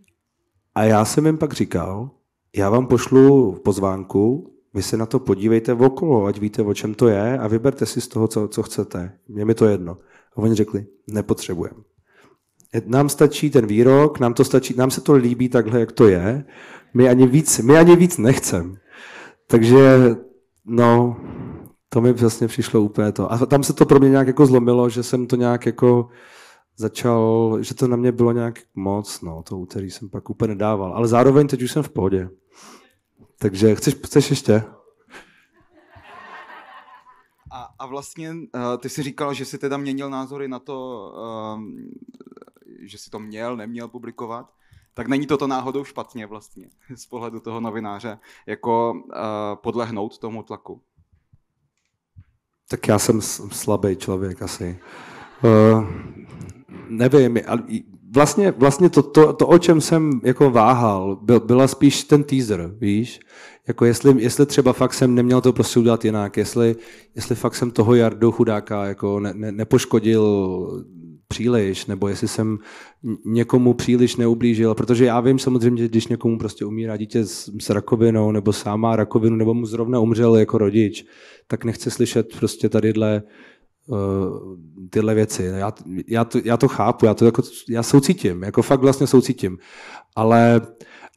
A já jsem jim pak říkal, já vám pošlu pozvánku, vy se na to podívejte okolo, ať víte, o čem to je a vyberte si z toho, co, co chcete. Mně mi to jedno. A oni řekli, nepotřebujeme. Nám stačí ten výrok, nám to stačí, nám se to líbí takhle, jak to je. My ani víc, my ani víc nechcem. Takže, no, to mi vlastně přišlo úplně to. A tam se to pro mě nějak jako zlomilo, že jsem to nějak jako začal, že to na mě bylo nějak moc, no, to úterý jsem pak úplně nedával. Ale zároveň teď už jsem v pohodě. Takže chceš, chceš ještě? A, a vlastně uh, ty jsi říkal, že jsi teda měnil názory na to, uh, že si to měl, neměl publikovat, tak není toto náhodou špatně vlastně z pohledu toho novináře, jako uh, podlehnout tomu tlaku? Tak já jsem slabý člověk asi. Uh, nevím, ale vlastně, vlastně to, to, to, o čem jsem jako váhal, byl, byla spíš ten teaser, víš? Jako jestli, jestli třeba fakt jsem neměl to prostě udělat jinak, jestli, jestli fakt jsem toho Jardu chudáka jako ne, ne, nepoškodil příliš, nebo jestli jsem někomu příliš neublížil, protože já vím samozřejmě, že když někomu prostě umírá dítě s, s rakovinou, nebo sám má rakovinu, nebo mu zrovna umřel jako rodič, tak nechci slyšet prostě tadyhle uh, tyhle věci. Já, já, to, já to chápu, já to jako, já soucítím, jako fakt vlastně soucítím, ale uh,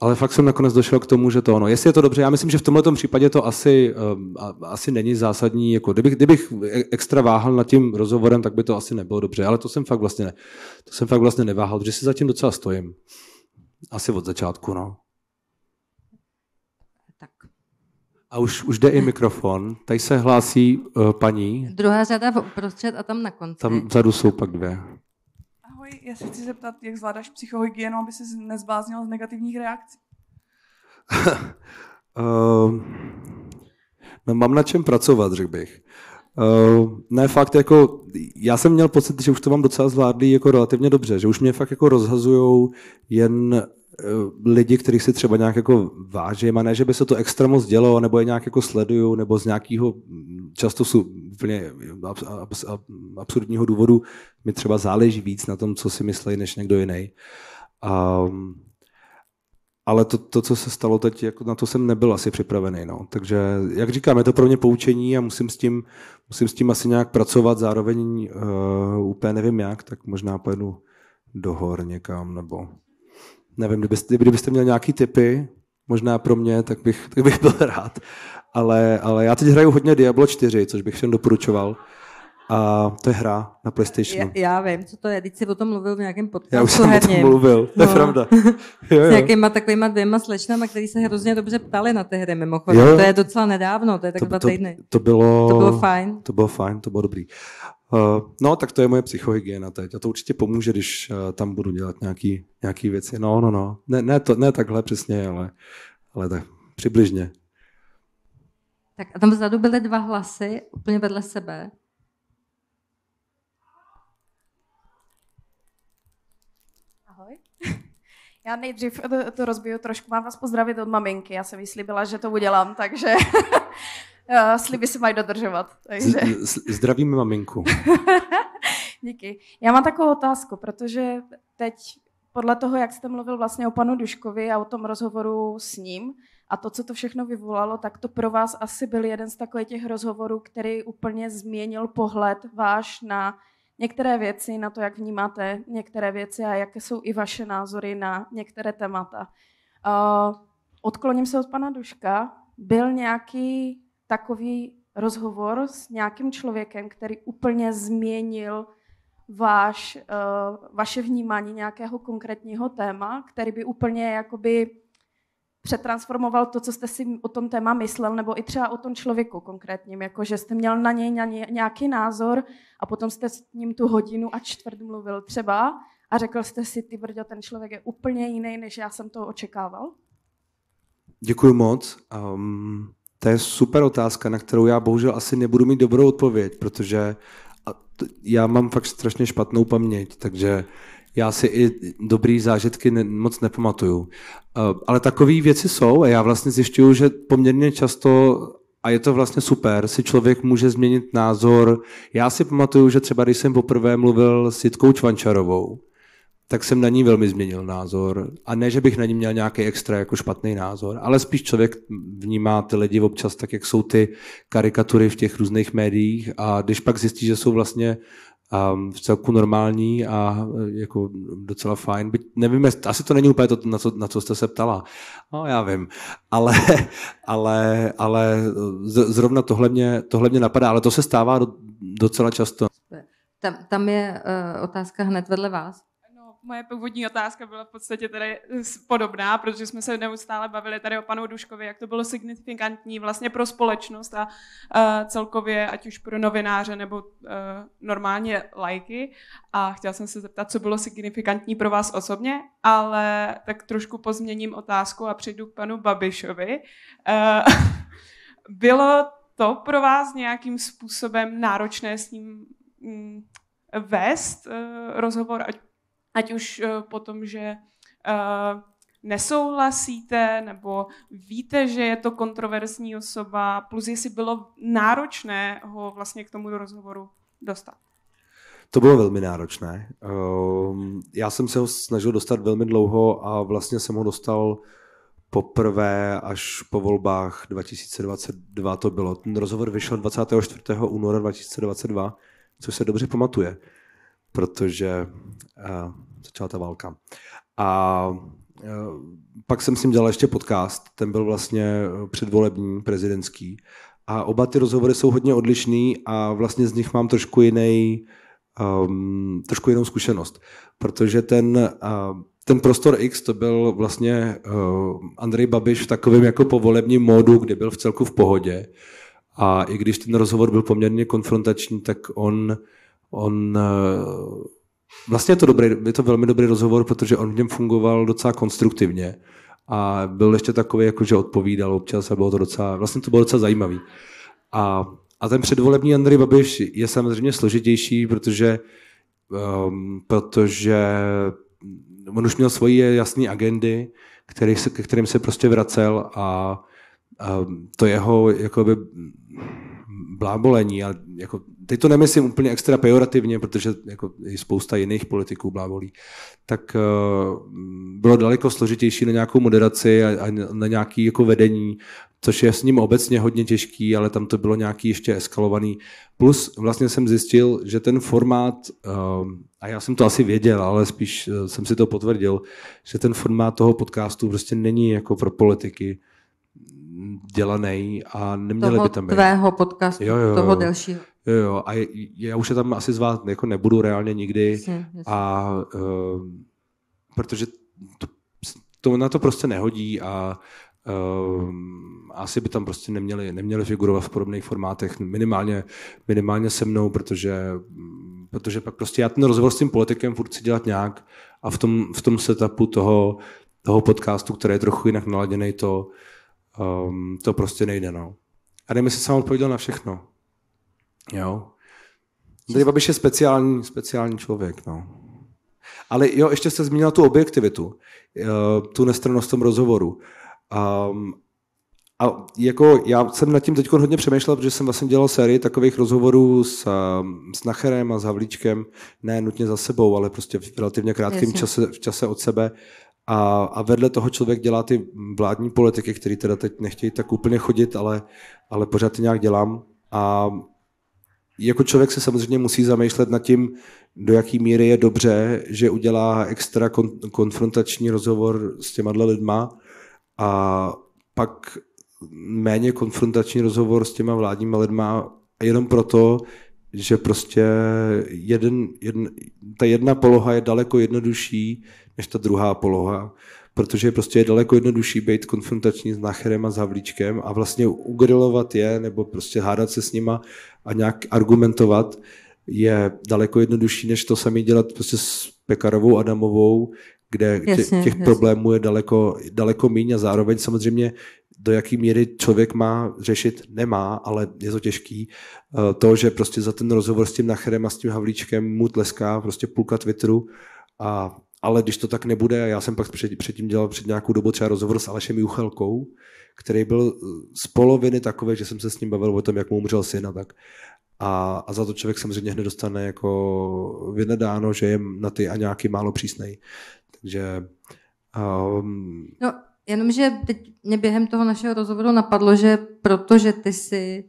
ale fakt jsem nakonec došel k tomu, že to ono. Jestli je to dobře, já myslím, že v tomto případě to asi, eh, asi není zásadní. Jako, kdybych, kdybych e, extra váhal nad tím rozhovorem, tak by to asi nebylo dobře, ale to jsem fakt vlastně, ne, to jsem fakt vlastně neváhal, že si zatím docela stojím. Asi od začátku, no. Tak. A už, už jde i mikrofon. Tady se hlásí uh, paní. Druhá řada prostřed a tam na konci. Tam vzadu jsou pak dvě. Ahoj, já se chci zeptat, jak zvládáš psychohygienu, aby se nezbláznil z negativních reakcí? uh, no, mám na čem pracovat, řekl bych. Uh, ne, fakt jako, já jsem měl pocit, že už to mám docela zvládlý jako relativně dobře, že už mě fakt jako rozhazujou jen Eh, lidi, kterých si třeba nějak jako vážím, a ne, že by se to extra moc dělo, nebo je nějak jako sleduju, nebo z nějakého mm, často jsou úplně eh, abs, abs, absurdního důvodu mi třeba záleží víc na tom, co si myslí, než někdo jiný. Um, ale to, to, co se stalo teď, jako na to jsem nebyl asi připravený. No. Takže, jak říkám, je to pro mě poučení a musím s tím, musím s tím asi nějak pracovat, zároveň uh, úplně nevím jak, tak možná pojedu do hor někam, nebo Nevím, kdybyste, kdybyste měl nějaký tipy, možná pro mě, tak bych, tak bych byl rád. Ale, ale já teď hraju hodně Diablo 4, což bych všem doporučoval. A to je hra na PlayStation. Já, já vím, co to je. Teď jsi o tom mluvil v nějakém podcastu. Já už jsem herním. o tom mluvil, to no. je pravda. Jo, jo. S nějakýma takovýma dvěma slečnama, který se hrozně dobře ptali na ty hry mimochodem. Jo. To je docela nedávno, to je tak to, dva týdny. To, to, bylo, to bylo fajn. To bylo fajn, to bylo dobrý. Eh, no, tak to je moje psychohygiena teď. A to určitě pomůže, když eh, tam budu dělat nějaký, nějaký věci. No, no, no. Ne, ne, to, ne takhle přesně, ale, ale tak přibližně. Tak a tam vzadu byly dva hlasy úplně vedle sebe. Ahoj. Já nejdřív eh, to, rozbiju trošku, mám vás pozdravit od maminky, já jsem vyslíbila, že to udělám, takže sliby se mají dodržovat. Takže. Z, zdravíme maminku. Díky. Já mám takovou otázku, protože teď podle toho, jak jste mluvil vlastně o panu Duškovi a o tom rozhovoru s ním a to, co to všechno vyvolalo, tak to pro vás asi byl jeden z takových těch rozhovorů, který úplně změnil pohled váš na některé věci, na to, jak vnímáte některé věci a jaké jsou i vaše názory na některé témata. Uh, odkloním se od pana Duška. Byl nějaký takový rozhovor s nějakým člověkem, který úplně změnil váš, eh, vaše vnímání nějakého konkrétního téma, který by úplně jakoby přetransformoval to, co jste si o tom téma myslel, nebo i třeba o tom člověku konkrétním, jako že jste měl na něj, na něj nějaký názor a potom jste s ním tu hodinu a čtvrt mluvil třeba a řekl jste si, ty brďo, ten člověk je úplně jiný, než já jsem to očekával? Děkuji moc. Um, to je super otázka, na kterou já bohužel asi nebudu mít dobrou odpověď, protože já mám fakt strašně špatnou paměť, takže já si i dobrý zážitky ne, moc nepamatuju. Eh, ale takové věci jsou a já vlastně zjišťuju, že poměrně často a je to vlastně super, si člověk může změnit názor. Já si pamatuju, že třeba když jsem poprvé mluvil s Jitkou Čvančarovou, tak jsem na ní velmi změnil názor. A ne, že bych na ní měl nějaký extra jako špatný názor, ale spíš člověk vnímá ty lidi občas tak, jak jsou ty karikatury v těch různých médiích a když pak zjistí, že jsou vlastně um, v celku normální a e, jako docela fajn. Byť nevím, asi to není úplně to, na co, na co jste se ptala. No, já vím. Ale, ale, ale e, zrovna tohle mě, tohle mě napadá, ale to se stává docela často. Tam, tam je uh, otázka hned vedle vás moje původní otázka byla v podstatě tady podobná, protože jsme se neustále bavili tady o panu Duškovi, jak to bylo signifikantní vlastně pro společnost a uh, celkově, ať už pro novináře nebo uh, normálně lajky. A chtěla jsem se zeptat, co bylo signifikantní pro vás osobně, ale tak trošku pozměním otázku a přijdu k panu Babišovi. Uh, bylo to pro vás nějakým způsobem náročné s ním mm, vést e, rozhovor, ať Ať už eh, po tom, že eh, nesouhlasíte nebo víte, že je to kontroverzní osoba, plus jestli bylo náročné ho vlastně k tomu do rozhovoru dostat. To bylo velmi náročné. Ehm, já jsem se ho snažil dostat velmi dlouho a vlastně jsem ho dostal poprvé až po volbách 2022 to bylo. Ten rozhovor vyšel 24. února 2022, což se dobře pamatuje, protože eh, začala ta válka. A eh, pak jsem s ním dělal ještě podcast, ten byl vlastně eh, předvolební, prezidentský. A oba ty rozhovory jsou hodně odlišný a vlastně z nich mám trošku jiný, um, ehm, trošku jinou zkušenost. Protože ten, uh, ten prostor X to byl vlastně uh, Andrej Babiš v takovém jako povolebním módu, kde byl v celku v pohodě. A i když ten rozhovor byl poměrně konfrontační, tak on, on uh, Vlastně je to, dobrý, je to velmi dobrý rozhovor, protože on v něm fungoval docela konstruktivně a byl ještě takový, jako že odpovídal občas a bylo to docela, vlastně to bylo docela zajímavý. A, a ten předvolební Andrej Babiš je samozřejmě složitější, protože, um, protože on už měl svoji jasné agendy, který, ke kterým se prostě vracel a, a to jeho jakoby blábolení a jako teď to nemyslím úplně extra pejorativně, protože jako i spousta jiných politiků blávolí, tak eh, bylo daleko složitější na nějakou moderaci a, na nějaké jako vedení, což je s ním obecně hodně těžký, ale tam to bylo nějaký ještě eskalovaný. Plus vlastně jsem zjistil, že ten formát, eh, a já jsem to asi věděl, ale spíš eh, jsem si to potvrdil, že ten formát toho podcastu prostě není jako pro politiky, dělaný a neměli toho by tam být. tvého podcastu, jo, jo, jo. toho delšího. Jo, jo, a já už se tam asi zvát jako nebudu reálně nikdy. Jasně, jasně. A uh, protože to, to na to prostě nehodí a uh, asi by tam prostě neměli, neměli figurovat v podobných formátech, minimálně, minimálně se mnou, protože, protože pak prostě já ten rozhovor s tím politikem furt dělat nějak a v tom, v tom setupu toho, toho podcastu, který je trochu jinak naladěný, to, um, to prostě nejde. No. A nevím, jestli jsem odpověděl na všechno. Jo. Andrej Babiš je speciální, speciální člověk, no. Ale jo, ještě jste zmínila tu objektivitu, eh, tu nestrannost v tom rozhovoru. Um, a jako já jsem nad tím teď hodně přemýšlel, protože jsem vlastně dělal sérii takových rozhovorů s, eh, s Nacherem a s Havlíčkem, ne nutně za sebou, ale prostě v relativně krátkém čase, v čase od sebe. A, a vedle toho člověk dělá ty vládní politiky, které teda teď nechtějí tak úplně chodit, ale, ale pořád ty nějak dělám. A jako člověk se samozřejmě musí zamýšlet nad tím, do jaký míry je dobře, že udělá extra kon- konfrontační rozhovor s těma lidma a pak méně konfrontační rozhovor s těma vládníma lidma jenom proto, že prostě jeden, jeden, ta jedna poloha je daleko jednodušší než ta druhá poloha protože prostě je daleko jednodušší být konfrontační s Nacherem a s Havlíčkem a vlastně ugrilovat je nebo prostě hádat se s nima a nějak argumentovat je daleko jednodušší, než to sami dělat prostě s Pekarovou Adamovou, kde jasně, těch jasně. problémů je daleko, daleko míň a zároveň samozřejmě do jaký míry člověk má řešit, nemá, ale je to těžký. Eh, to, že prostě za ten rozhovor s tím Nacherem a s tím Havlíčkem mu tleská prostě půlka Twitteru a ale když to tak nebude, já jsem pak před, předtím dělal před nějakou dobu třeba rozhovor s Alešem Juchelkou, který byl eh, z poloviny takové, že jsem se s ním bavil o tom, jak mu umřel syn a tak. A, a za to člověk samozřejmě hned dostane jako vynedáno, že je na ty a nějaký málo přísnej. Takže... Um... No, jenomže teď mě během toho našeho rozhovoru napadlo, že protože ty jsi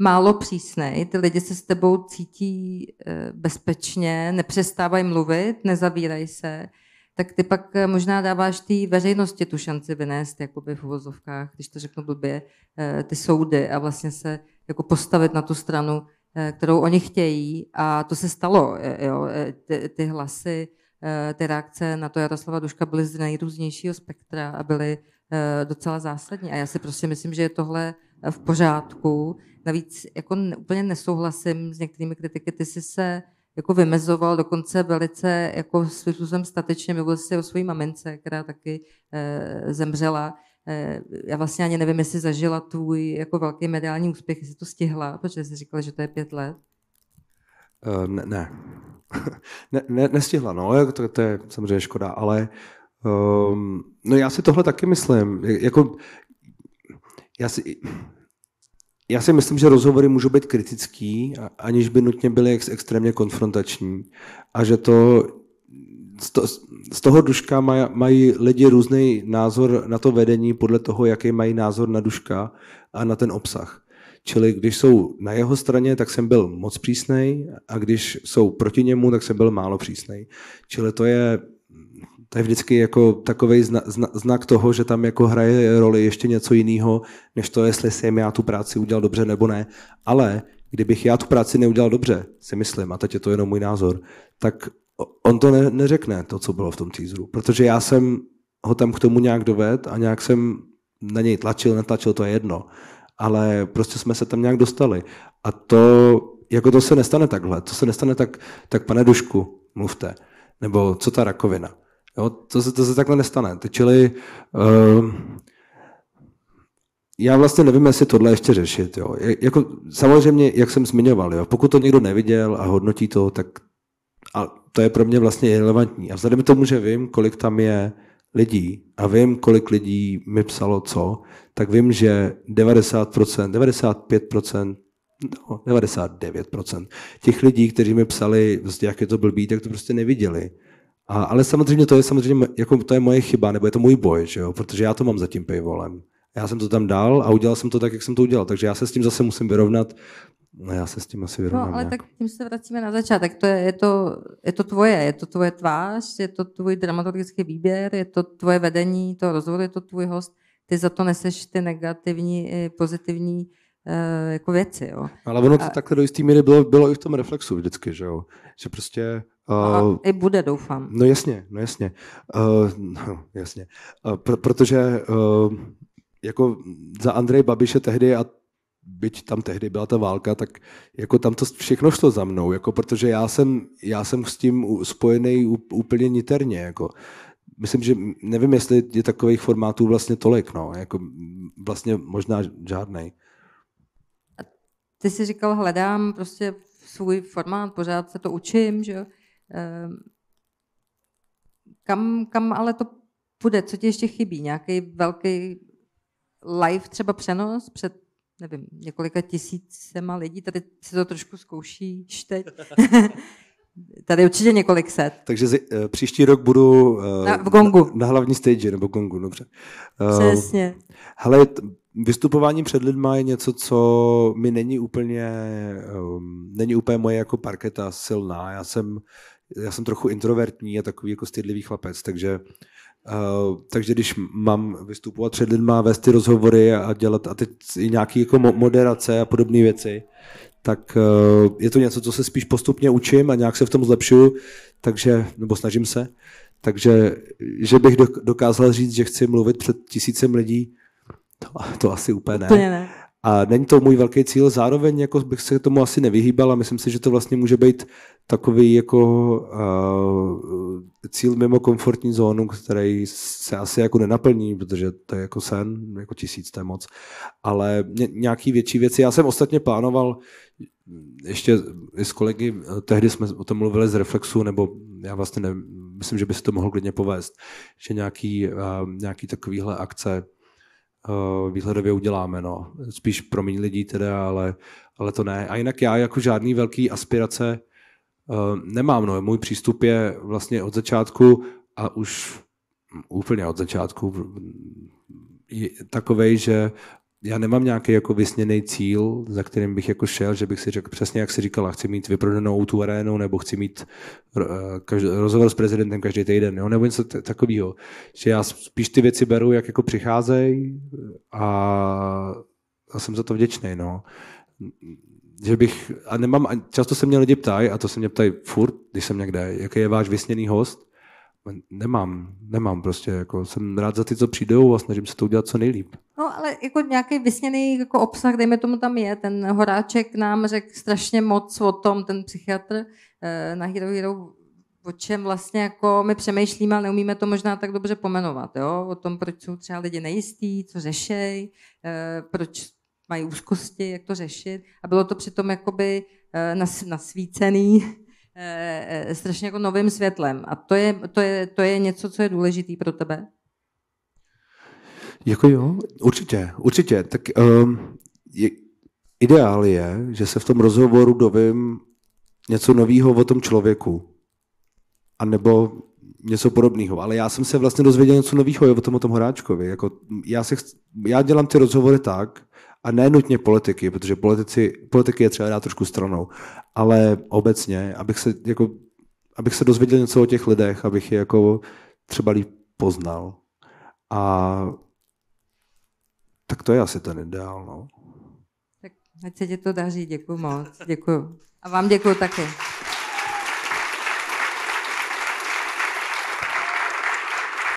málo přísný, ty lidi se s tebou cítí eh, bezpečně, nepřestávají mluvit, nezavírají se, tak ty pak eh, možná dáváš té veřejnosti tu šanci vynést jakoby v uvozovkách, když to řeknu blbě, eh, ty soudy a vlastně se jako postavit na tu stranu, kterou oni chtějí a to se stalo. Jo. Ty, ty hlasy, ty reakce na to Jaroslava Duška byly z nejrůznějšího spektra a byly docela zásadní a já si prostě myslím, že je tohle v pořádku. Navíc jako úplně nesouhlasím s některými kritiky. Ty jsi se jako vymezoval, dokonce velice jako svým způsobem statečně mluvil si o své mamince, která taky e, zemřela. E, já vlastně ani nevím, jestli zažila tvůj jako velký mediální úspěch, jestli to stihla, protože jsi říkal, že to je pět let. Uh, ne, ne. ne, ne. Nestihla, no, to, to je samozřejmě škoda, ale um, no já si tohle taky myslím. Jako, já si, já si myslím, že rozhovory můžou být kritický, aniž by nutně byly ex, extrémně konfrontační. A že to z toho Duška maj, mají lidi různý názor na to vedení podle toho, jaký mají názor na Duška a na ten obsah. Čili když jsou na jeho straně, tak jsem byl moc přísnej a když jsou proti němu, tak jsem byl málo přísnej. Čili to je to je vždycky jako takový zna, zna, znak toho, že tam jako hraje roli ještě něco jiného, než to, jestli jsem já tu práci udělal dobře nebo ne. Ale kdybych já tu práci neudělal dobře, si myslím, a teď je to jenom můj názor, tak on to ne, neřekne, to, co bylo v tom teaseru. Protože já jsem ho tam k tomu nějak dovedl a nějak jsem na něj tlačil, netlačil, to je jedno. Ale prostě jsme se tam nějak dostali. A to, jako to se nestane takhle. To se nestane tak, tak pane Dušku, mluvte. Nebo co ta rakovina. Jo, to, se, to se takhle nestane. Čili uh, já vlastně nevím, jestli tohle ještě řešit. Jo. Jako, samozřejmě, jak jsem zmiňoval, jo, pokud to někdo neviděl a hodnotí to, tak a to je pro mě vlastně relevantní. A vzhledem k tomu, že vím, kolik tam je lidí a vím, kolik lidí mi psalo co, tak vím, že 90%, 95%, no, 99% těch lidí, kteří mi psali, prostě jak je to blbý, tak to prostě neviděli. A, ale samozřejmě to je samozřejmě, jako to je moje chyba, nebo je to můj boj, že jo? protože já to mám za tím paywallem. Já jsem to tam dal a udělal jsem to tak, jak jsem to udělal. Takže já se s tím zase musím vyrovnat. No já se s tím asi no, vyrovnám. No, ale nějak. tak tím se vracíme na začátek. To je, je, to, je to tvoje, je to tvoje tvář, je to tvůj dramaturgický výběr, je to tvoje vedení to rozhovoru, je to tvůj host. Ty za to neseš ty negativní, pozitivní eh, jako věci. Jo. Ale ono to a... takhle do jisté míry bylo, bylo i v tom reflexu vždycky, že jo? Že prostě Aha, uh, eh, i bude, doufám. No jasně, no jasně. Uh, no, jasně. Uh, pr- protože uh, jako za Andrej Babiše tehdy a byť tam tehdy byla ta válka, tak jako tam to všechno šlo za mnou, jako protože já jsem, já jsem s tím spojený úplně niterně, jako myslím, že nevím, jestli je takových formátů vlastně tolik, no, jako vlastně možná žádnej. Ty jsi říkal, hledám prostě svůj formát, pořád se to učím, že jo? Ehm, kam, kam ale to půjde? Co ti ještě chybí? Nějaký velký live třeba přenos před nevím, několika tisícema lidí, tady se to trošku zkoušíš teď. tady určitě několik set. Takže z, uh, eh, příští rok budu uh, na, v Gongu. Na, na hlavní stage nebo Gongu, dobře. Uh, Přesně. Hele, t- vystupování před lidma je něco, co mi není úplně, um, není úplně moje jako parketa silná. Já jsem já jsem trochu introvertní a takový jako stydlivý chlapec, takže Uh, takže když mám vystupovat před lidma, vést ty rozhovory a dělat a teď i nějaké jako moderace a podobné věci, tak uh, je to něco, co se spíš postupně učím a nějak se v tom zlepšuju, takže, nebo snažím se, takže, že bych dokázal říct, že chci mluvit před tisícem lidí, to, to asi úplně ne. Úplně ne. A není to můj velký cíl, zároveň jako bych se tomu asi nevyhýbal a myslím si, že to vlastně může být takový jako uh, cíl mimo komfortní zónu, který se asi jako nenaplní, protože to je jako sen, jako tisíc, to je moc. Ale nějaký větší věci. Já jsem ostatně plánoval, ještě s kolegy, eh, tehdy jsme o tom mluvili z Reflexu, nebo já vlastně ne, myslím, že by se to mohl klidně povést, že nějaký, uh, nějaký takovýhle akce Eh, výhledově uděláme. No. Spíš pro méně lidí teda, ale, ale to ne. A jinak já jako žádný velký aspirace eh, nemám. No. Můj přístup je vlastně od začátku a už úplně od začátku takovej, že já nemám nějaký jako vysněný cíl, za kterým bych jako šel, že bych si řekl přesně, jak si říkala, chci mít vyprodanou tu arénu, nebo chci mít eh, rozhovor s prezidentem každý týden, jo? nebo něco takového. Že já spíš ty věci beru, jak jako přicházejí a, a jsem za to vděčný. No. Že bych, a nemám, často se mě lidi ptají, a to se mě ptají furt, když jsem někde, jaký je váš vysněný host, Nemám, nemám prostě, jako jsem rád za ty, co přijdou a snažím se to udělat co nejlíp. No ale jako nějaký vysněný jako obsah, dejme tomu tam je, ten Horáček nám řekl strašně moc o tom, ten psychiatr eh, na Hero Hero, o čem vlastně jako my přemýšlíme, ale neumíme to možná tak dobře pomenovat, jo? o tom, proč jsou třeba lidi nejistí, co řešej, eh, proč mají úzkosti, jak to řešit a bylo to přitom jakoby eh, nasvícený, Eh, eh, strašně jako novým světlem. A to je, to, je, to je něco, co je důležitý pro tebe? Jako jo, určitě, určitě. Tak um, je, ideál je, že se v tom rozhovoru dovím něco nového o tom člověku. A nebo něco podobného. Ale já jsem se vlastně dozvěděl něco nového o tom, o tom horáčkovi. Jako, já, se chc, já dělám ty rozhovory tak, a ne nutně politiky, protože politici, politiky je třeba dát trošku stranou, ale obecně, abych se, jako, abych se dozvěděl něco o těch lidech, abych je jako třeba líp poznal. A tak to je asi ten ideál. No. Tak ať se tě to daří, děkuji moc, děkuji. A vám děkuji také.